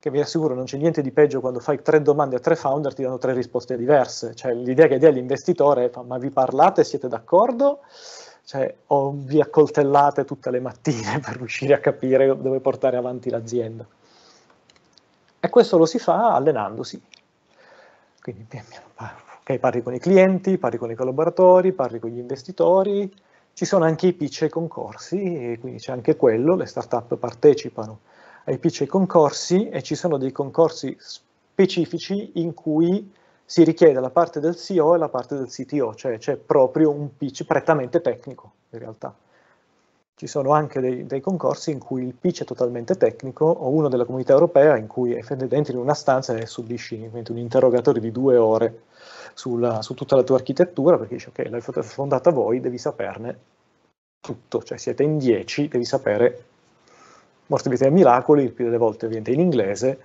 Che vi assicuro non c'è niente di peggio quando fai tre domande a tre founder, ti danno tre risposte diverse. Cioè l'idea che dai all'investitore è, ma vi parlate, siete d'accordo? cioè, o vi accoltellate tutte le mattine per riuscire a capire dove portare avanti l'azienda. E questo lo si fa allenandosi. Quindi ah, okay, parli con i clienti, parli con i collaboratori, parli con gli investitori, ci sono anche i pitch ai concorsi, quindi c'è anche quello, le start-up partecipano ai pitch ai concorsi e ci sono dei concorsi specifici in cui si richiede la parte del CEO e la parte del CTO, cioè c'è proprio un pitch prettamente tecnico in realtà. Ci sono anche dei, dei, concorsi in cui il pitch è totalmente tecnico o uno della comunità europea in cui entri in una stanza e subisci un interrogatorio di due ore sulla, su tutta la tua architettura perché dici ok, l'hai fondata voi, devi saperne tutto, cioè siete in 10, devi sapere, molte volte a miracoli, il più delle volte ovviamente in inglese,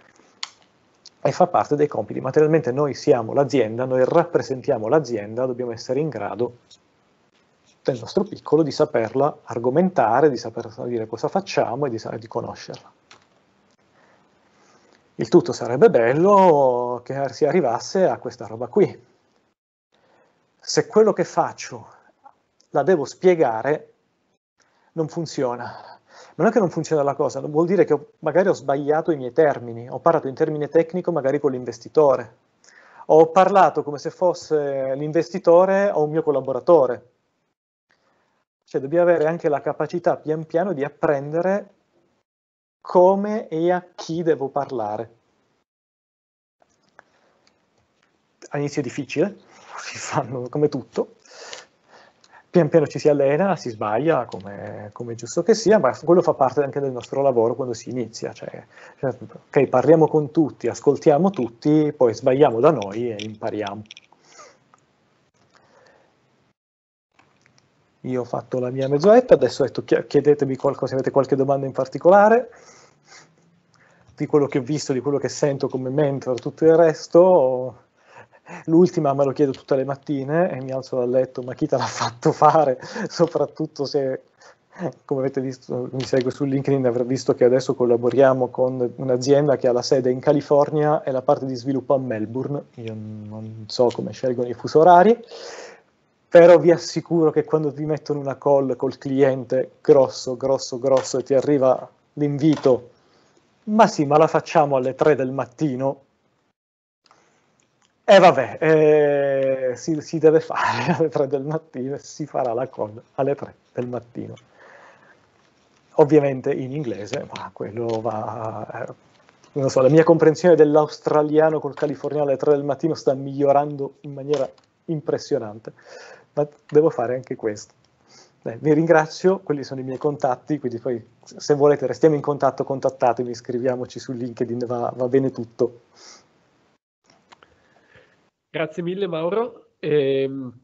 e fa parte dei compiti. Materialmente noi siamo l'azienda, noi rappresentiamo l'azienda, dobbiamo essere in grado nel nostro piccolo di saperla argomentare, di saper dire cosa facciamo e di, di conoscerla. Il tutto sarebbe bello che si arrivasse a questa roba qui. Se quello che faccio la devo spiegare, non funziona, non è che non funziona la cosa, vuol dire che ho, magari ho sbagliato i miei termini, ho parlato in termine tecnico magari con l'investitore, ho parlato come se fosse l'investitore o un mio collaboratore. Cioè dobbiamo avere anche la capacità pian piano di apprendere come e a chi devo parlare. All'inizio è difficile, si fanno come tutto, pian piano ci si allena, si sbaglia, come, come giusto che sia, ma quello fa parte anche del nostro lavoro quando si inizia. Cioè, cioè, ok, parliamo con tutti, ascoltiamo tutti, poi sbagliamo da noi e impariamo. Io ho fatto la mia mezz'oretta, adesso chiedetemi qualcosa, se avete qualche domanda in particolare di quello che ho visto, di quello che sento come mentor, tutto il resto, L'ultima me lo chiedo tutte le mattine e mi alzo dal letto, ma chi te l'ha fatto fare? Soprattutto se, come avete visto, mi segue su LinkedIn, avrà visto che adesso collaboriamo con un'azienda che ha la sede in California e la parte di sviluppo a Melbourne. Io non so come scelgono i fuso orari, però vi assicuro che quando vi mettono una call col cliente grosso, grosso, grosso e ti arriva l'invito, ma sì, ma la facciamo alle 3 del mattino, e eh vabbè, eh, si, si, deve fare alle 3 del mattino e si farà la call alle 3 del mattino. Ovviamente in inglese, ma quello va... Eh, non so, la mia comprensione dell'australiano col californiano alle 3 del mattino sta migliorando in maniera impressionante, ma devo fare anche questo. Beh, vi ringrazio, quelli sono i miei contatti, quindi poi se volete restiamo in contatto, contattatemi, iscriviamoci su LinkedIn, va, va bene tutto. Grazie mille Mauro. E, ehm,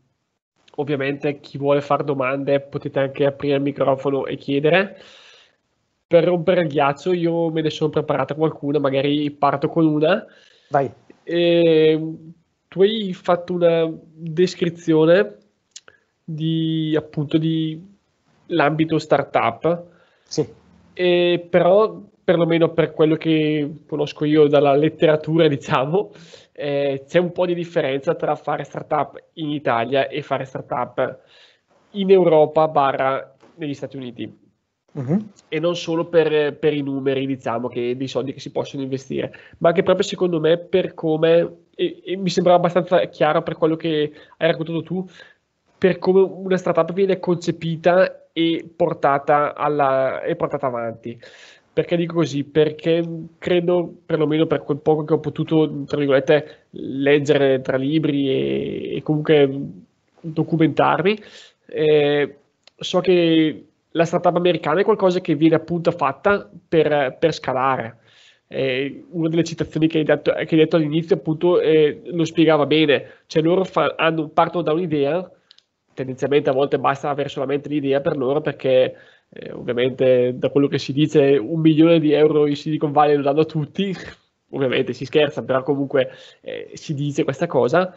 ovviamente chi vuole fare domande potete anche aprire il microfono e chiedere. Per rompere il ghiaccio io me ne sono preparata qualcuna, magari parto con una. Vai. E, ehm, tu hai fatto una descrizione di appunto di l'ambito startup. Sì. E però perlomeno per quello che conosco io dalla letteratura, diciamo, eh, c'è un po' di differenza tra fare startup in Italia e fare startup in Europa barra negli Stati Uniti. Uh-huh. E non solo per, per, i numeri, diciamo, che dei soldi che si possono investire, ma anche proprio secondo me per come, e, e mi sembrava abbastanza chiaro per quello che hai raccontato tu, per come una startup viene concepita e portata, alla, e portata avanti. Perché dico così? Perché credo, perlomeno per quel poco che ho potuto, tra virgolette, leggere tra libri e, e comunque documentarmi, eh, so che la startup americana è qualcosa che viene appunto fatta per, per scalare. Eh, una delle citazioni che hai detto, che hai detto all'inizio appunto eh, lo spiegava bene, cioè loro fa, hanno, partono da un'idea, tendenzialmente a volte basta avere solamente l'idea per loro perché eh, ovviamente da quello che si dice un milione di euro in Silicon Valley lo danno a tutti, ovviamente si scherza, però comunque eh, si dice questa cosa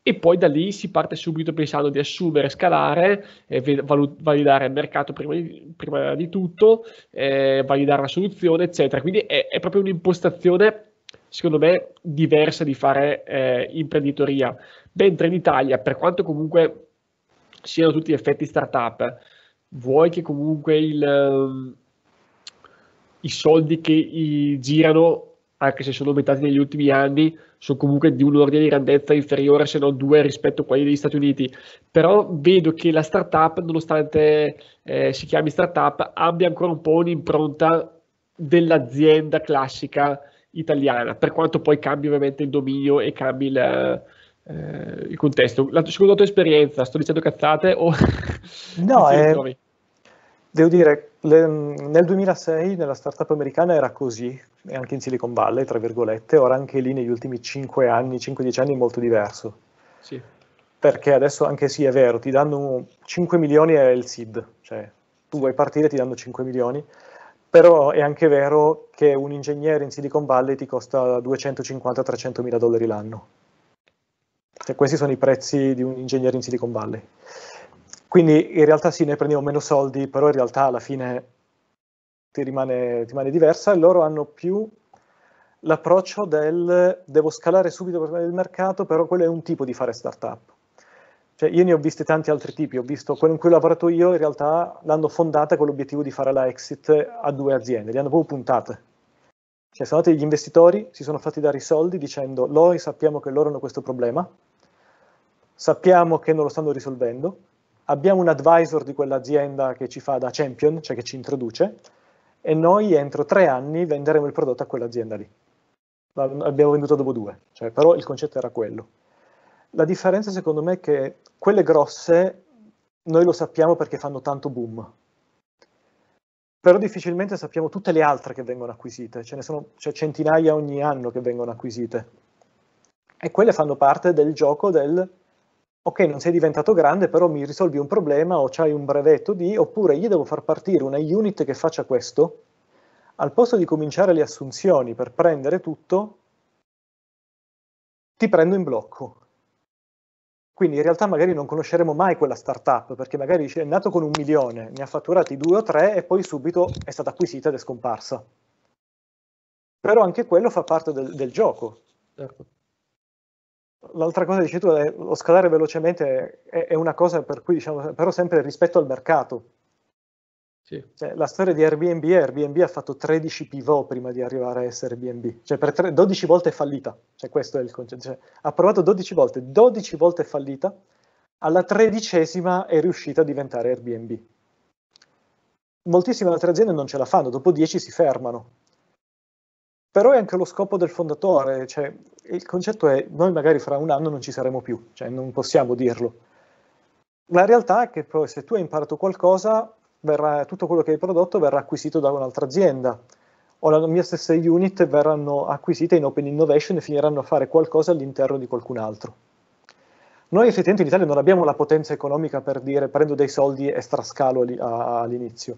e poi da lì si parte subito pensando di assumere, scalare, eh, valut- validare il mercato prima di, prima di tutto, eh, validare la soluzione, eccetera. Quindi è, è, proprio un'impostazione, secondo me, diversa di fare eh, imprenditoria. Mentre in Italia, per quanto comunque siano tutti effetti startup, vuoi che comunque il, ehm, i soldi che girano, anche se sono aumentati negli ultimi anni, sono comunque di un ordine di grandezza inferiore, se non due, rispetto a quelli degli Stati Uniti. Però vedo che la startup, nonostante eh, si chiami startup, abbia ancora un po' un'impronta dell'azienda classica italiana, per quanto poi cambi ovviamente il dominio e cambi il eh, il contesto. La, secondo la tua esperienza, sto dicendo cazzate o... No, è, eh, devo dire, le, nel 2006 nella startup americana era così, e anche in Silicon Valley, tra virgolette, ora anche lì negli ultimi 5 anni, 5-10 anni è molto diverso. Sì. Perché adesso anche sì, è vero, ti danno 5 milioni è il SID, cioè tu vuoi partire ti danno 5 milioni, però è anche vero che un ingegnere in Silicon Valley ti costa 250-300 mila dollari l'anno. Cioè, questi sono i prezzi di un ingegnere in Silicon Valley. Quindi in realtà sì, noi prendiamo meno soldi, però in realtà alla fine ti rimane, ti rimane diversa e loro hanno più l'approccio del devo scalare subito per il mercato, però quello è un tipo di fare startup. Cioè, io ne ho visti tanti altri tipi, ho visto quello in cui ho lavorato io, in realtà l'hanno fondata con l'obiettivo di fare la exit a due aziende, le hanno proprio puntate. Cioè, sono andati gli investitori, si sono fatti dare i soldi dicendo noi sappiamo che loro hanno questo problema, sappiamo che non lo stanno risolvendo, abbiamo un advisor di quell'azienda che ci fa da champion, cioè che ci introduce, e noi entro tre anni venderemo il prodotto a quell'azienda lì. L'abbiamo venduto dopo due, cioè, però il concetto era quello. La differenza secondo me è che quelle grosse noi lo sappiamo perché fanno tanto boom, però difficilmente sappiamo tutte le altre che vengono acquisite, ce ne sono cioè, centinaia ogni anno che vengono acquisite e quelle fanno parte del gioco del ok, non sei diventato grande, però mi risolvi un problema o c'hai un brevetto di, oppure gli devo far partire una unit che faccia questo, al posto di cominciare le assunzioni per prendere tutto, ti prendo in blocco. Quindi in realtà magari non conosceremo mai quella startup, perché magari è nato con un milione, ne ha fatturati due o tre e poi subito è stata acquisita ed è scomparsa. Però anche quello fa parte del, del gioco. Certo. L'altra cosa che dici tu, è, eh, lo scalare velocemente è, è, una cosa per cui diciamo, però sempre rispetto al mercato. Sì. Cioè, la storia di Airbnb, è Airbnb ha fatto 13 pivot prima di arrivare a essere Airbnb, cioè per tre, 12 volte è fallita, cioè questo è il concetto, cioè, ha provato 12 volte, 12 volte è fallita, alla tredicesima è riuscita a diventare Airbnb. Moltissime altre aziende non ce la fanno, dopo 10 si fermano, però è anche lo scopo del fondatore, cioè, il concetto è noi magari fra un anno non ci saremo più, cioè, non possiamo dirlo. La realtà è che poi se tu hai imparato qualcosa, verrà, tutto quello che hai prodotto verrà acquisito da un'altra azienda o la mia stessa unit verranno acquisite in open innovation e finiranno a fare qualcosa all'interno di qualcun altro. Noi effettivamente in Italia non abbiamo la potenza economica per dire prendo dei soldi e strascalo all'inizio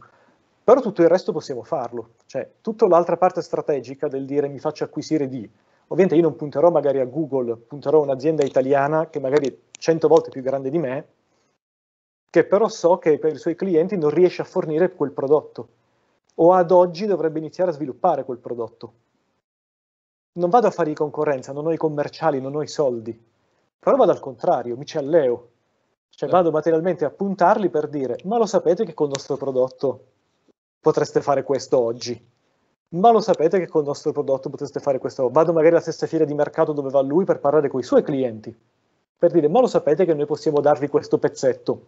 però tutto il resto possiamo farlo, cioè tutta l'altra parte strategica del dire mi faccio acquisire di, ovviamente io non punterò magari a Google, punterò a un'azienda italiana che magari è 100 volte più grande di me, che però so che per i suoi clienti non riesce a fornire quel prodotto, o ad oggi dovrebbe iniziare a sviluppare quel prodotto. Non vado a fare di concorrenza, non ho i commerciali, non ho i soldi, però vado al contrario, mi ci alleo, cioè certo. vado materialmente a puntarli per dire ma lo sapete che col nostro prodotto potreste fare questo oggi. Ma lo sapete che con il nostro prodotto potreste fare questo. Vado magari alla stessa fiera di mercato dove va lui per parlare con i suoi clienti. Per dire, ma lo sapete che noi possiamo darvi questo pezzetto.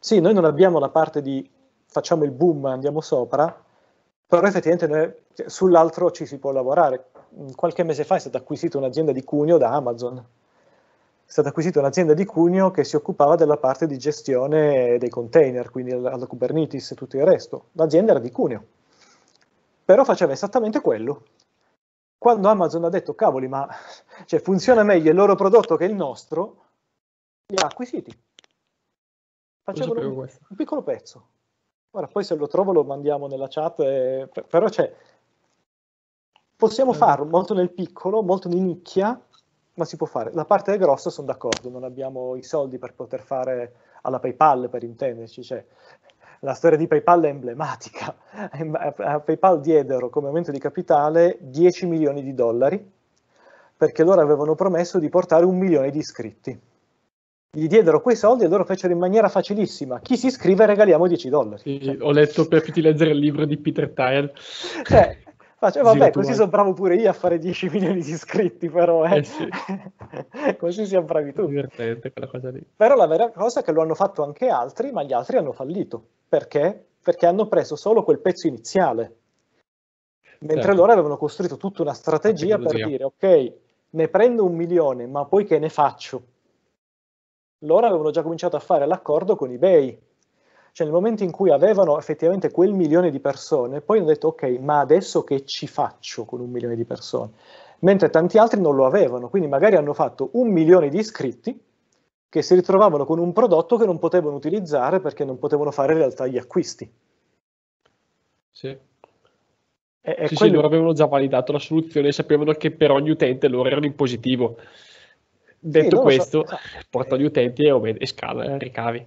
Sì, noi non abbiamo la parte di facciamo il boom, andiamo sopra, però effettivamente noi, sull'altro ci si può lavorare. Qualche mese fa è stata acquisita un'azienda di Cuneo da Amazon è stata acquisita un'azienda di Cuneo che si occupava della parte di gestione dei container, quindi alla Kubernetes e tutto il resto. L'azienda era di Cuneo, però faceva esattamente quello. Quando Amazon ha detto, cavoli, ma cioè, funziona meglio il loro prodotto che il nostro, li ha acquisiti. Facevano un, un piccolo pezzo. Ora, poi se lo trovo lo mandiamo nella chat, e, eh, però c'è... Cioè, possiamo eh. farlo molto nel piccolo, molto di nicchia, ma si può fare. La parte grossa sono d'accordo, non abbiamo i soldi per poter fare alla PayPal, per intenderci, cioè, la storia di PayPal è emblematica. A eh, eh, PayPal diedero come aumento di capitale 10 milioni di dollari perché loro avevano promesso di portare un milione di iscritti. Gli diedero quei soldi e loro fecero in maniera facilissima. Chi si iscrive regaliamo 10 dollari. Sì, ho letto per leggere il libro di Peter Thiel. Cioè, Faccio, eh, vabbè, così sono bravo pure io a fare 10 milioni di iscritti, però eh. eh sì. così siamo bravi tu. Divertente quella cosa lì. Però la vera cosa è che lo hanno fatto anche altri, ma gli altri hanno fallito. Perché? Perché hanno preso solo quel pezzo iniziale. Mentre certo. loro avevano costruito tutta una strategia per dire, ok, ne prendo un milione, ma poi che ne faccio? Loro avevano già cominciato a fare l'accordo con eBay cioè nel momento in cui avevano effettivamente quel milione di persone, poi hanno detto ok, ma adesso che ci faccio con un milione di persone? Mentre tanti altri non lo avevano, quindi magari hanno fatto un milione di iscritti che si ritrovavano con un prodotto che non potevano utilizzare perché non potevano fare in realtà gli acquisti. Sì. E, e sì, quello... sì, loro avevano già validato la soluzione e sapevano che per ogni utente loro erano in positivo. Detto sì, questo, so... porta gli utenti e, e scala, ricavi.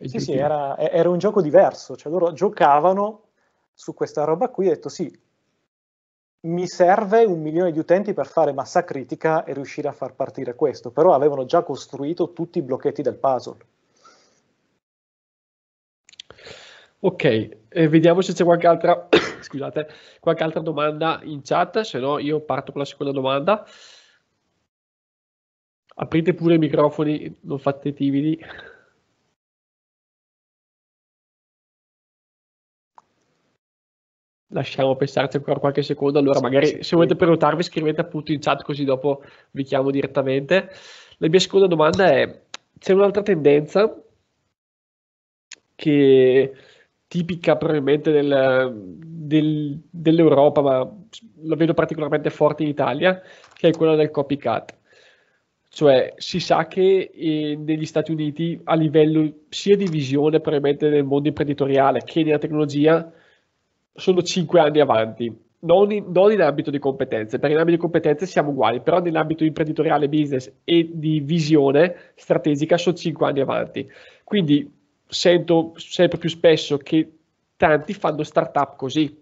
Sì, sì, era, era, un gioco diverso, cioè loro giocavano su questa roba qui e ho detto sì, mi serve un milione di utenti per fare massa critica e riuscire a far partire questo, però avevano già costruito tutti i blocchetti del puzzle. Ok, eh, vediamo se c'è qualche altra, scusate, qualche altra domanda in chat, se no io parto con la seconda domanda. Aprite pure i microfoni, non fate timidi. lasciamo pensarci ancora qualche secondo. Allora, magari se volete prenotarvi, scrivete appunto in chat, così dopo vi chiamo direttamente. La mia seconda domanda è: c'è un'altra tendenza che tipica probabilmente del, del, dell'Europa, ma la vedo particolarmente forte in Italia, che è quella del copycat. Cioè, si sa che eh, negli Stati Uniti, a livello sia di visione probabilmente del mondo imprenditoriale che della tecnologia, sono 5 anni avanti. Non in, non in, ambito di competenze, perché in ambito di competenze siamo uguali, però nell'ambito imprenditoriale, business e di visione strategica sono 5 anni avanti. Quindi sento sempre più spesso che tanti fanno startup così,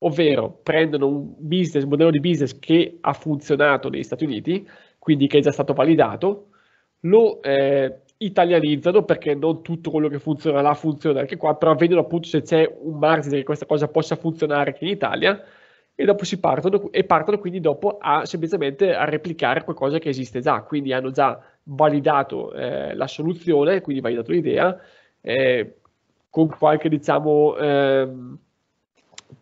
ovvero prendono un business, un modello di business che ha funzionato negli Stati Uniti, quindi che è già stato validato, lo eh, italianizzano perché non tutto quello che funziona là funziona anche qua, però vedono appunto se c'è un margine che questa cosa possa funzionare anche in Italia e dopo si partono e partono quindi dopo a semplicemente a replicare qualcosa che esiste già, quindi hanno già validato eh, la soluzione, quindi validato l'idea eh, con qualche diciamo eh,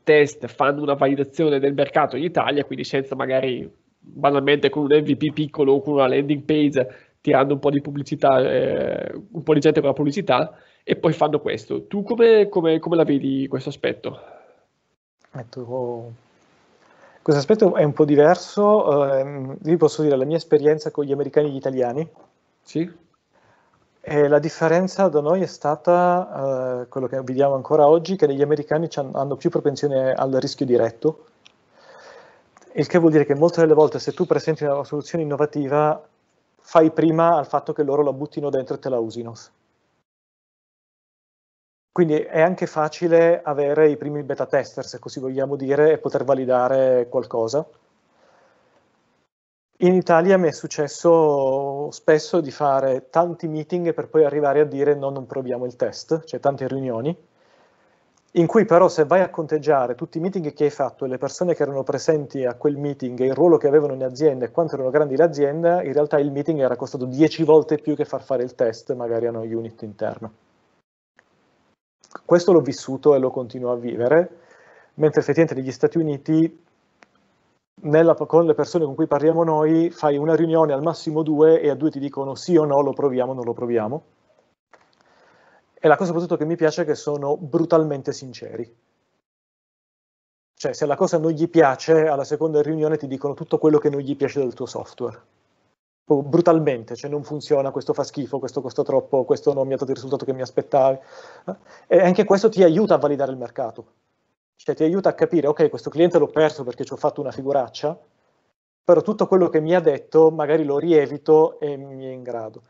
test fanno una validazione del mercato in Italia, quindi senza magari banalmente con un MVP piccolo o con una landing page tirando un po' di pubblicità, eh, un po' di gente con la pubblicità e poi fanno questo. Tu come, come, come la vedi questo aspetto? Ecco, questo aspetto è un po' diverso, eh, vi posso dire la mia esperienza con gli americani e gli italiani. Sì. E la differenza da noi è stata eh, quello che vediamo ancora oggi, che negli americani hanno più propensione al rischio diretto, il che vuol dire che molte delle volte se tu presenti una soluzione innovativa fai prima al fatto che loro la buttino dentro e te la usino. Quindi è anche facile avere i primi beta tester, se così vogliamo dire, e poter validare qualcosa. In Italia mi è successo spesso di fare tanti meeting per poi arrivare a dire no, non proviamo il test, cioè tante riunioni, in cui però se vai a conteggiare tutti i meeting che hai fatto e le persone che erano presenti a quel meeting e il ruolo che avevano in azienda e quanto erano grandi le aziende, in realtà il meeting era costato 10 volte più che far fare il test magari a noi unit interno. Questo l'ho vissuto e lo continuo a vivere, mentre effettivamente negli Stati Uniti nella, con le persone con cui parliamo noi fai una riunione al massimo due e a due ti dicono sì o no lo proviamo o non lo proviamo e la cosa soprattutto che mi piace è che sono brutalmente sinceri. Cioè, se la cosa non gli piace, alla seconda riunione ti dicono tutto quello che non gli piace del tuo software. Brutalmente, cioè non funziona, questo fa schifo, questo costa troppo, questo non mi ha dato il risultato che mi aspettavi. Eh? E anche questo ti aiuta a validare il mercato. Cioè, ti aiuta a capire, ok, questo cliente l'ho perso perché ci ho fatto una figuraccia, però tutto quello che mi ha detto magari lo rievito e mi è in grado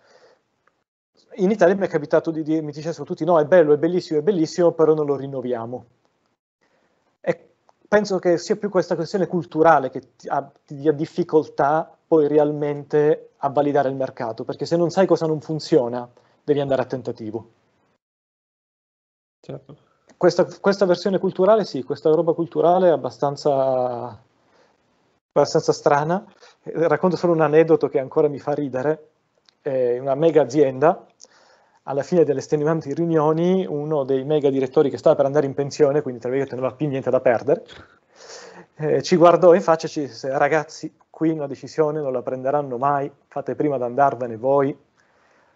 in Italia mi è capitato di dire, mi dicessero tutti no, è bello, è bellissimo, è bellissimo, però non lo rinnoviamo. E penso che sia più questa questione culturale che ti, ha, ti dia difficoltà poi realmente a validare il mercato, perché se non sai cosa non funziona, devi andare a tentativo. Certo. Questa, questa versione culturale, sì, questa roba culturale è abbastanza, abbastanza strana. Eh, racconto solo un aneddoto che ancora mi fa ridere. È una mega azienda alla fine delle estenuanti riunioni uno dei mega direttori che stava per andare in pensione, quindi tra virgolette non aveva più niente da perdere, eh, ci guardò in faccia e ci disse ragazzi qui una decisione non la prenderanno mai, fate prima ad andarvene voi,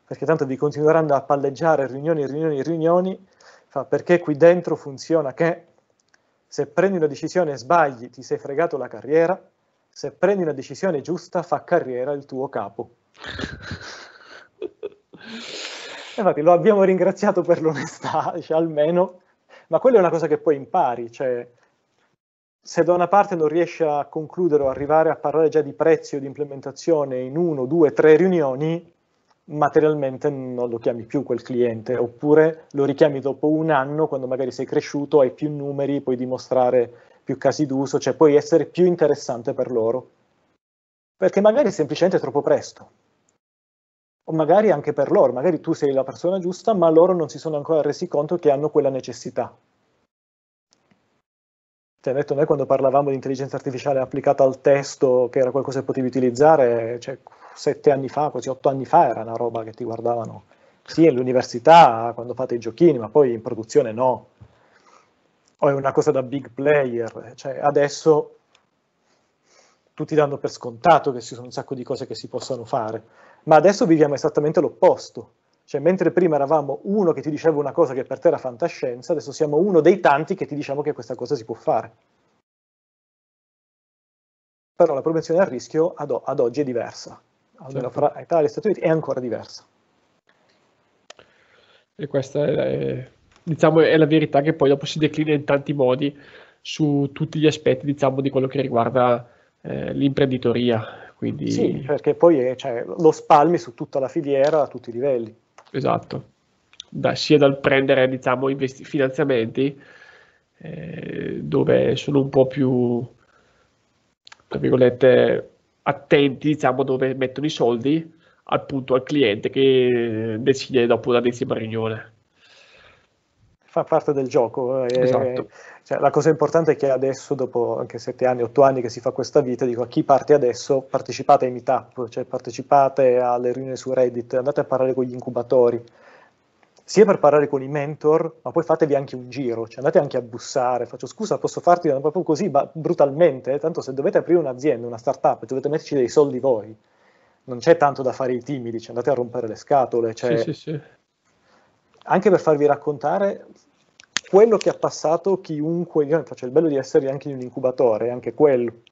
perché tanto vi continueranno a palleggiare riunioni, riunioni, riunioni, fa, perché qui dentro funziona che se prendi una decisione e sbagli ti sei fregato la carriera, se prendi una decisione giusta fa carriera il tuo capo. Infatti lo abbiamo ringraziato per l'onestà, cioè almeno, ma quella è una cosa che poi impari, cioè se da una parte non riesci a concludere o arrivare a parlare già di prezzi o di implementazione in uno, due, tre riunioni, materialmente non lo chiami più quel cliente, oppure lo richiami dopo un anno quando magari sei cresciuto, hai più numeri, puoi dimostrare più casi d'uso, cioè puoi essere più interessante per loro. Perché magari è semplicemente troppo presto o magari anche per loro, magari tu sei la persona giusta, ma loro non si sono ancora resi conto che hanno quella necessità. Ti Cioè, detto noi quando parlavamo di intelligenza artificiale applicata al testo, che era qualcosa che potevi utilizzare, cioè, sette anni fa, quasi otto anni fa, era una roba che ti guardavano, sì, all'università, quando fate i giochini, ma poi in produzione no. O è una cosa da big player. Cioè, adesso tutti danno per scontato che ci sono un sacco di cose che si possano fare, ma adesso viviamo esattamente l'opposto. Cioè, mentre prima eravamo uno che ti diceva una cosa che per te era fantascienza, adesso siamo uno dei tanti che ti diciamo che questa cosa si può fare. Però la prevenzione al rischio ad, ad oggi è diversa, almeno certo. fra Italia e Stati Uniti è ancora diversa. E questa è, è, diciamo, è la verità che poi dopo si declina in tanti modi su tutti gli aspetti diciamo, di quello che riguarda eh, l'imprenditoria. Quindi... Sì, perché poi è, eh, cioè, lo spalmi su tutta la filiera a tutti i livelli. Esatto, da, sia dal prendere diciamo, investi- finanziamenti eh, dove sono un po' più, tra virgolette, attenti diciamo, dove mettono i soldi appunto al cliente che decide dopo la decima riunione fa parte del gioco. Eh, esatto. Cioè, la cosa importante è che adesso, dopo anche sette anni, otto anni che si fa questa vita, dico a chi parte adesso, partecipate ai meetup, cioè partecipate alle riunioni su Reddit, andate a parlare con gli incubatori, sia per parlare con i mentor, ma poi fatevi anche un giro, cioè andate anche a bussare, faccio scusa, posso farti proprio così, ma brutalmente, eh, tanto se dovete aprire un'azienda, una startup, dovete metterci dei soldi voi, non c'è tanto da fare i timidi, cioè andate a rompere le scatole, cioè, sì, sì, sì anche per farvi raccontare quello che ha passato chiunque, cioè faccio il bello di essere anche in un incubatore, anche quello.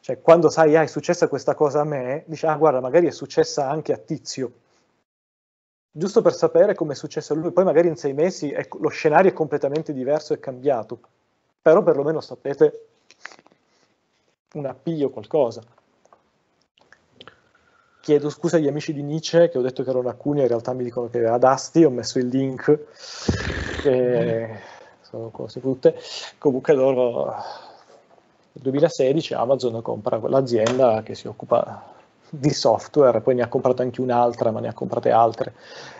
Cioè, quando sai, ah, è successa questa cosa a me, dici, ah, guarda, magari è successa anche a Tizio. Giusto per sapere come è successo a lui, poi magari in sei mesi è, ecco, lo scenario è completamente diverso e cambiato, però perlomeno sapete un appiglio o qualcosa chiedo scusa agli amici di Nietzsche che ho detto che era una cunia, in realtà mi dicono che era Dusty, ho messo il link, e mm-hmm. sono cose brutte. Comunque loro nel 2016 Amazon compra quell'azienda che si occupa di software, poi ne ha comprato anche un'altra, ma ne ha comprate altre,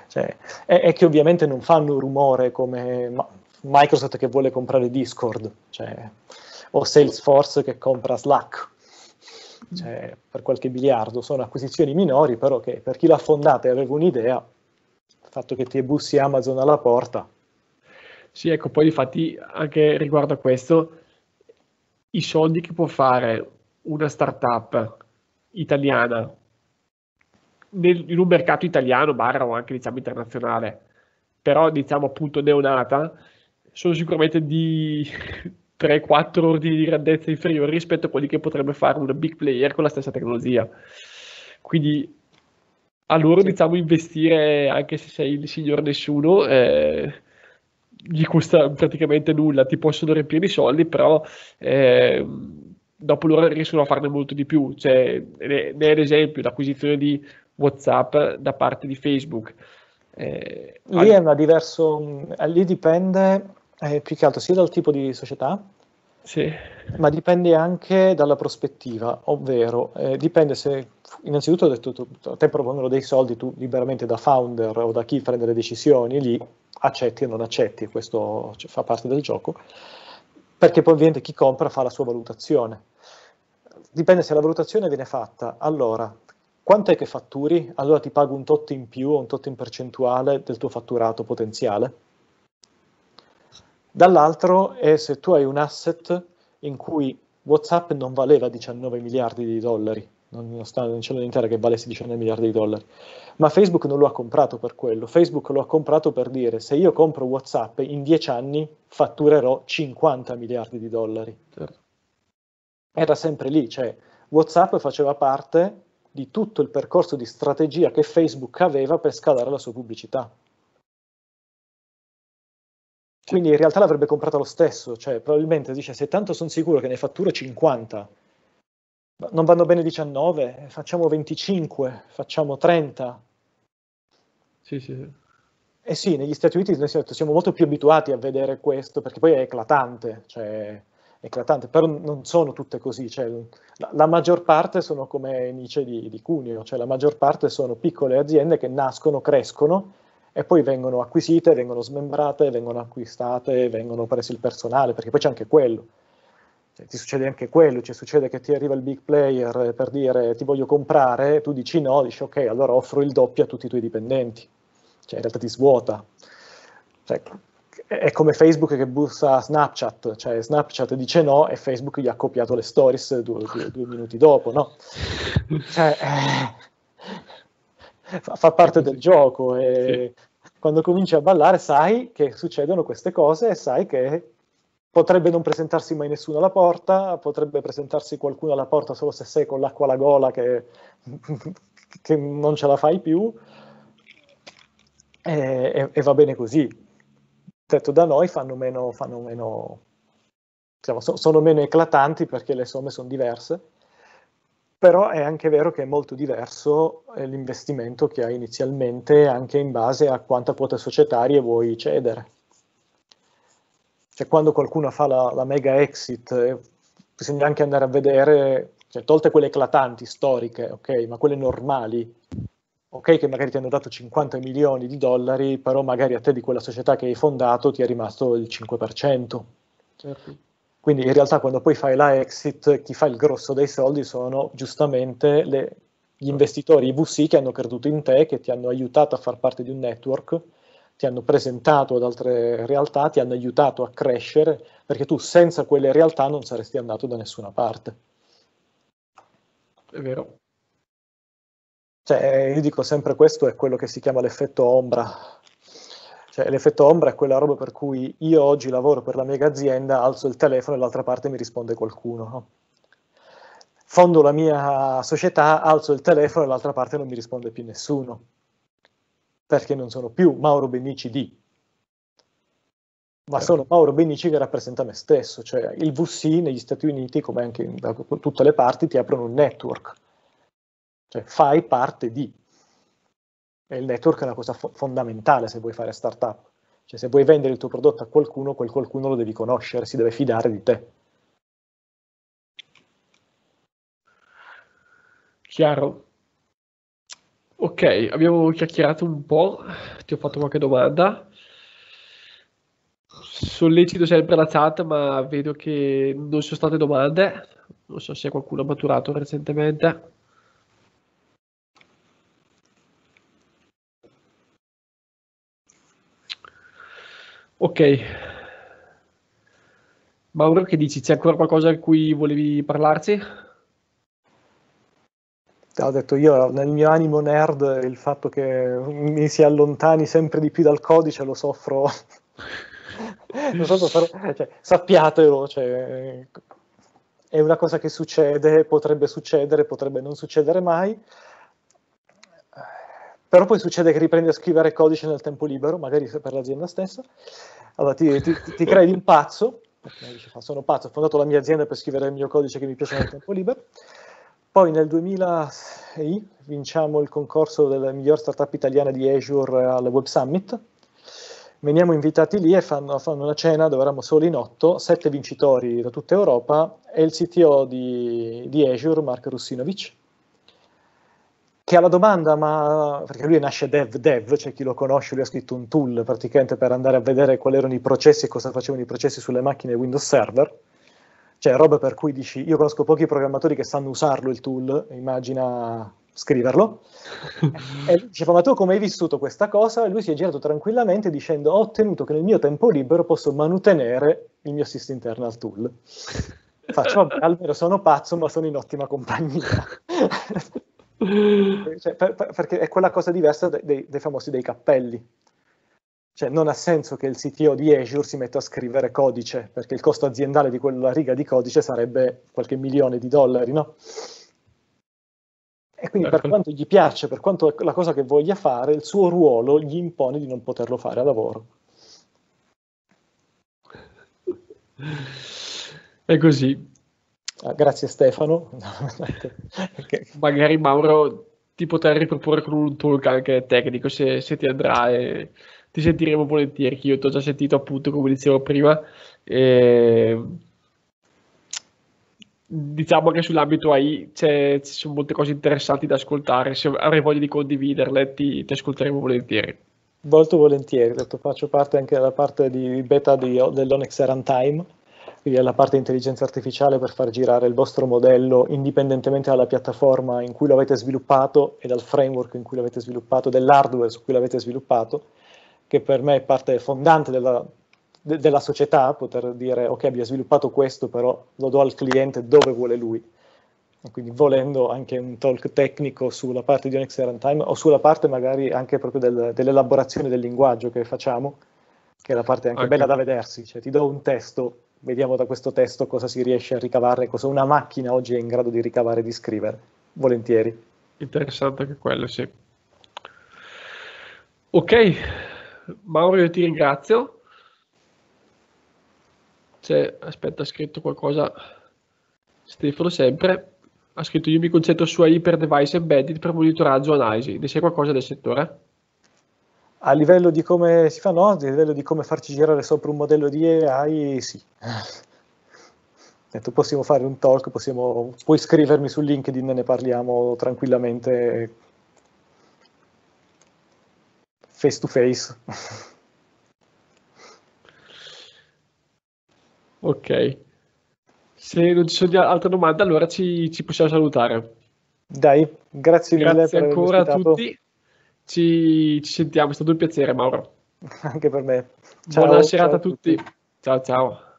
cioè, è, è che ovviamente non fanno rumore come Microsoft che vuole comprare Discord, cioè, o Salesforce che compra Slack cioè, per qualche biliardo, sono acquisizioni minori, però che per chi l'ha fondata e aveva un'idea, il fatto che ti bussi Amazon alla porta. Sì, ecco, poi infatti anche riguardo a questo, i soldi che può fare una startup italiana nel, in un mercato italiano, barra o anche diciamo internazionale, però diciamo appunto neonata, sono sicuramente di, 3-4 ordini di grandezza inferiori rispetto a quelli che potrebbe fare un big player con la stessa tecnologia. Quindi a loro, sì. diciamo, investire, anche se sei il signor nessuno, eh, gli costa praticamente nulla, ti possono riempire i soldi, però eh, dopo loro riescono a farne molto di più. Cioè, ne, è ad esempio l'acquisizione di WhatsApp da parte di Facebook. Eh, lì, ad... diverso, mm, lì dipende eh, più che altro sia dal tipo di società, sì. ma dipende anche dalla prospettiva, ovvero eh, dipende se innanzitutto detto, tu, te propongono dei soldi tu liberamente da founder o da chi prende le decisioni, lì accetti o non accetti, questo cioè, fa parte del gioco, perché poi ovviamente chi compra fa la sua valutazione. Dipende se la valutazione viene fatta, allora quanto è che fatturi? Allora ti pago un tot in più o un tot in percentuale del tuo fatturato potenziale Dall'altro è se tu hai un asset in cui WhatsApp non valeva 19 miliardi di dollari, nonostante non c'è un'intera che valesse 19 miliardi di dollari, ma Facebook non lo ha comprato per quello, Facebook lo ha comprato per dire se io compro WhatsApp in 10 anni fatturerò 50 miliardi di dollari. Certo. Era sempre lì, cioè WhatsApp faceva parte di tutto il percorso di strategia che Facebook aveva per scalare la sua pubblicità. Quindi in realtà l'avrebbe comprata lo stesso, cioè probabilmente dice se tanto sono sicuro che ne fatturo 50, non vanno bene 19, facciamo 25, facciamo 30. Sì, sì. sì. Eh sì, negli Stati Uniti noi siamo molto più abituati a vedere questo, perché poi è eclatante, cioè, è eclatante però non sono tutte così, cioè, la, la, maggior parte sono come Nietzsche di, di Cuneo, cioè la maggior parte sono piccole aziende che nascono, crescono, e poi vengono acquisite, vengono smembrate, vengono acquistate, vengono prese il personale, perché poi c'è anche quello. Cioè, ti succede anche quello, cioè, succede che ti arriva il big player per dire ti voglio comprare, tu dici no, dici ok, allora offro il doppio a tutti i tuoi dipendenti. Cioè in realtà ti svuota. Cioè, è come Facebook che bussa Snapchat, cioè Snapchat dice no e Facebook gli ha copiato le stories due, due, due minuti dopo, no? Cioè, eh, fa parte del gioco e sì. quando cominci a ballare sai che succedono queste cose e sai che potrebbe non presentarsi mai nessuno alla porta, potrebbe presentarsi qualcuno alla porta solo se sei con l'acqua alla gola che, che non ce la fai più e, e, e, va bene così. Detto da noi fanno meno, fanno meno diciamo, so, sono meno eclatanti perché le somme sono diverse però è anche vero che è molto diverso eh, l'investimento che hai inizialmente anche in base a quanta quota societaria vuoi cedere. Cioè quando qualcuno fa la, la mega exit eh, bisogna anche andare a vedere, cioè, tolte quelle eclatanti, storiche, ok, ma quelle normali, ok che magari ti hanno dato 50 milioni di dollari, però magari a te di quella società che hai fondato ti è rimasto il 5%. Certo. Quindi in realtà quando poi fai la exit, chi fa il grosso dei soldi sono giustamente le, gli investitori, i VC che hanno creduto in te, che ti hanno aiutato a far parte di un network, ti hanno presentato ad altre realtà, ti hanno aiutato a crescere, perché tu senza quelle realtà non saresti andato da nessuna parte. È vero. Cioè, io dico sempre questo è quello che si chiama l'effetto ombra, cioè, l'effetto ombra è quella roba per cui io oggi lavoro per la mega azienda, alzo il telefono e dall'altra parte mi risponde qualcuno. No? Fondo la mia società, alzo il telefono e dall'altra parte non mi risponde più nessuno. Perché non sono più Mauro Benici di, ma sono certo. Mauro Benici che rappresenta me stesso. Cioè, il VC negli Stati Uniti, come anche da tutte le parti, ti aprono un network. Cioè, fai parte di. E il network è una cosa fo fondamentale se vuoi fare startup. Cioè se vuoi vendere il tuo prodotto a qualcuno, quel qualcuno lo devi conoscere, si deve fidare di te. Chiaro. Ok, abbiamo chiacchierato un po', ti ho fatto qualche domanda. Sollecito sempre la chat, ma vedo che non ci sono state domande. Non so se qualcuno ha maturato recentemente. Ok. Mauro, che dici? C'è ancora qualcosa di cui volevi parlarci? Ho detto io, nel mio animo nerd, il fatto che mi si allontani sempre di più dal codice lo soffro. so far... cioè, sappiatelo, cioè, è una cosa che succede, potrebbe succedere, potrebbe non succedere mai però poi succede che riprendi a scrivere codice nel tempo libero, magari per l'azienda stessa, allora ti, ti, ti credi un pazzo, sono pazzo, ho fondato la mia azienda per scrivere il mio codice che mi piace nel tempo libero, poi nel 2006 vinciamo il concorso della miglior startup italiana di Azure al Web Summit, veniamo invitati lì e fanno, fanno una cena dove eravamo soli in otto, sette vincitori da tutta Europa e il CTO di, di Azure, Mark Russinovic, che alla domanda, ma perché lui nasce dev dev, cioè chi lo conosce, lui ha scritto un tool praticamente per andare a vedere quali erano i processi e cosa facevano i processi sulle macchine Windows Server, cioè roba per cui dici, io conosco pochi programmatori che sanno usarlo il tool, immagina scriverlo, e lui diceva ma tu come hai vissuto questa cosa? E lui si è girato tranquillamente dicendo ho ottenuto che nel mio tempo libero posso manutenere il mio sys internal tool. Faccio, vabbè, almeno sono pazzo ma sono in ottima compagnia. Cioè, per, per, perché è quella cosa diversa dei, dei, dei famosi dei cappelli. Cioè, non ha senso che il CTO di Azure si metta a scrivere codice, perché il costo aziendale di quella riga di codice sarebbe qualche milione di dollari, no? E quindi per certo. quanto gli piace, per quanto è la cosa che voglia fare, il suo ruolo gli impone di non poterlo fare a lavoro. È così. Ah, grazie Stefano. Magari Mauro ti potrà riproporre con un talk anche tecnico se, se ti andrà e ti sentiremo volentieri, che io ti ho già sentito appunto come dicevo prima. E... Diciamo che sull'ambito AI ci sono molte cose interessanti da ascoltare, se avrai voglia di condividerle ti, ti ascolteremo volentieri. Molto volentieri, detto, faccio parte anche della parte di beta di, dell'Onex Runtime quindi alla parte intelligenza artificiale per far girare il vostro modello indipendentemente dalla piattaforma in cui lo avete sviluppato e dal framework in cui l'avete sviluppato, dell'hardware su cui l'avete sviluppato, che per me è parte fondante della, de, della società, poter dire ok abbiamo sviluppato questo però lo do al cliente dove vuole lui. E quindi volendo anche un talk tecnico sulla parte di Onyx Runtime o sulla parte magari anche proprio del, dell'elaborazione del linguaggio che facciamo, che è la parte anche okay. bella da vedersi, cioè ti do un testo Vediamo da questo testo cosa si riesce a ricavare, cosa una macchina oggi è in grado di ricavare e di scrivere. Volentieri. Interessante anche quello, sì. Ok, Mauro, io ti ringrazio. C'è, aspetta, ha scritto qualcosa Stefano sempre. Ha scritto io mi concentro su AI device embedded per monitoraggio analisi. Ne sai qualcosa del settore? A livello di come si fa, no, a livello di come farci girare sopra un modello di AI, sì. Eh, tu possiamo fare un talk, possiamo, puoi scrivermi su LinkedIn e ne parliamo tranquillamente face to face. Ok, se non ci sono altre domande allora ci, ci possiamo salutare. Dai, grazie, grazie mille. Grazie ancora a tutti ci, ci sentiamo, è stato un piacere Mauro. Anche per me. Ciao, Buona ciao serata a tutti. tutti. Ciao ciao.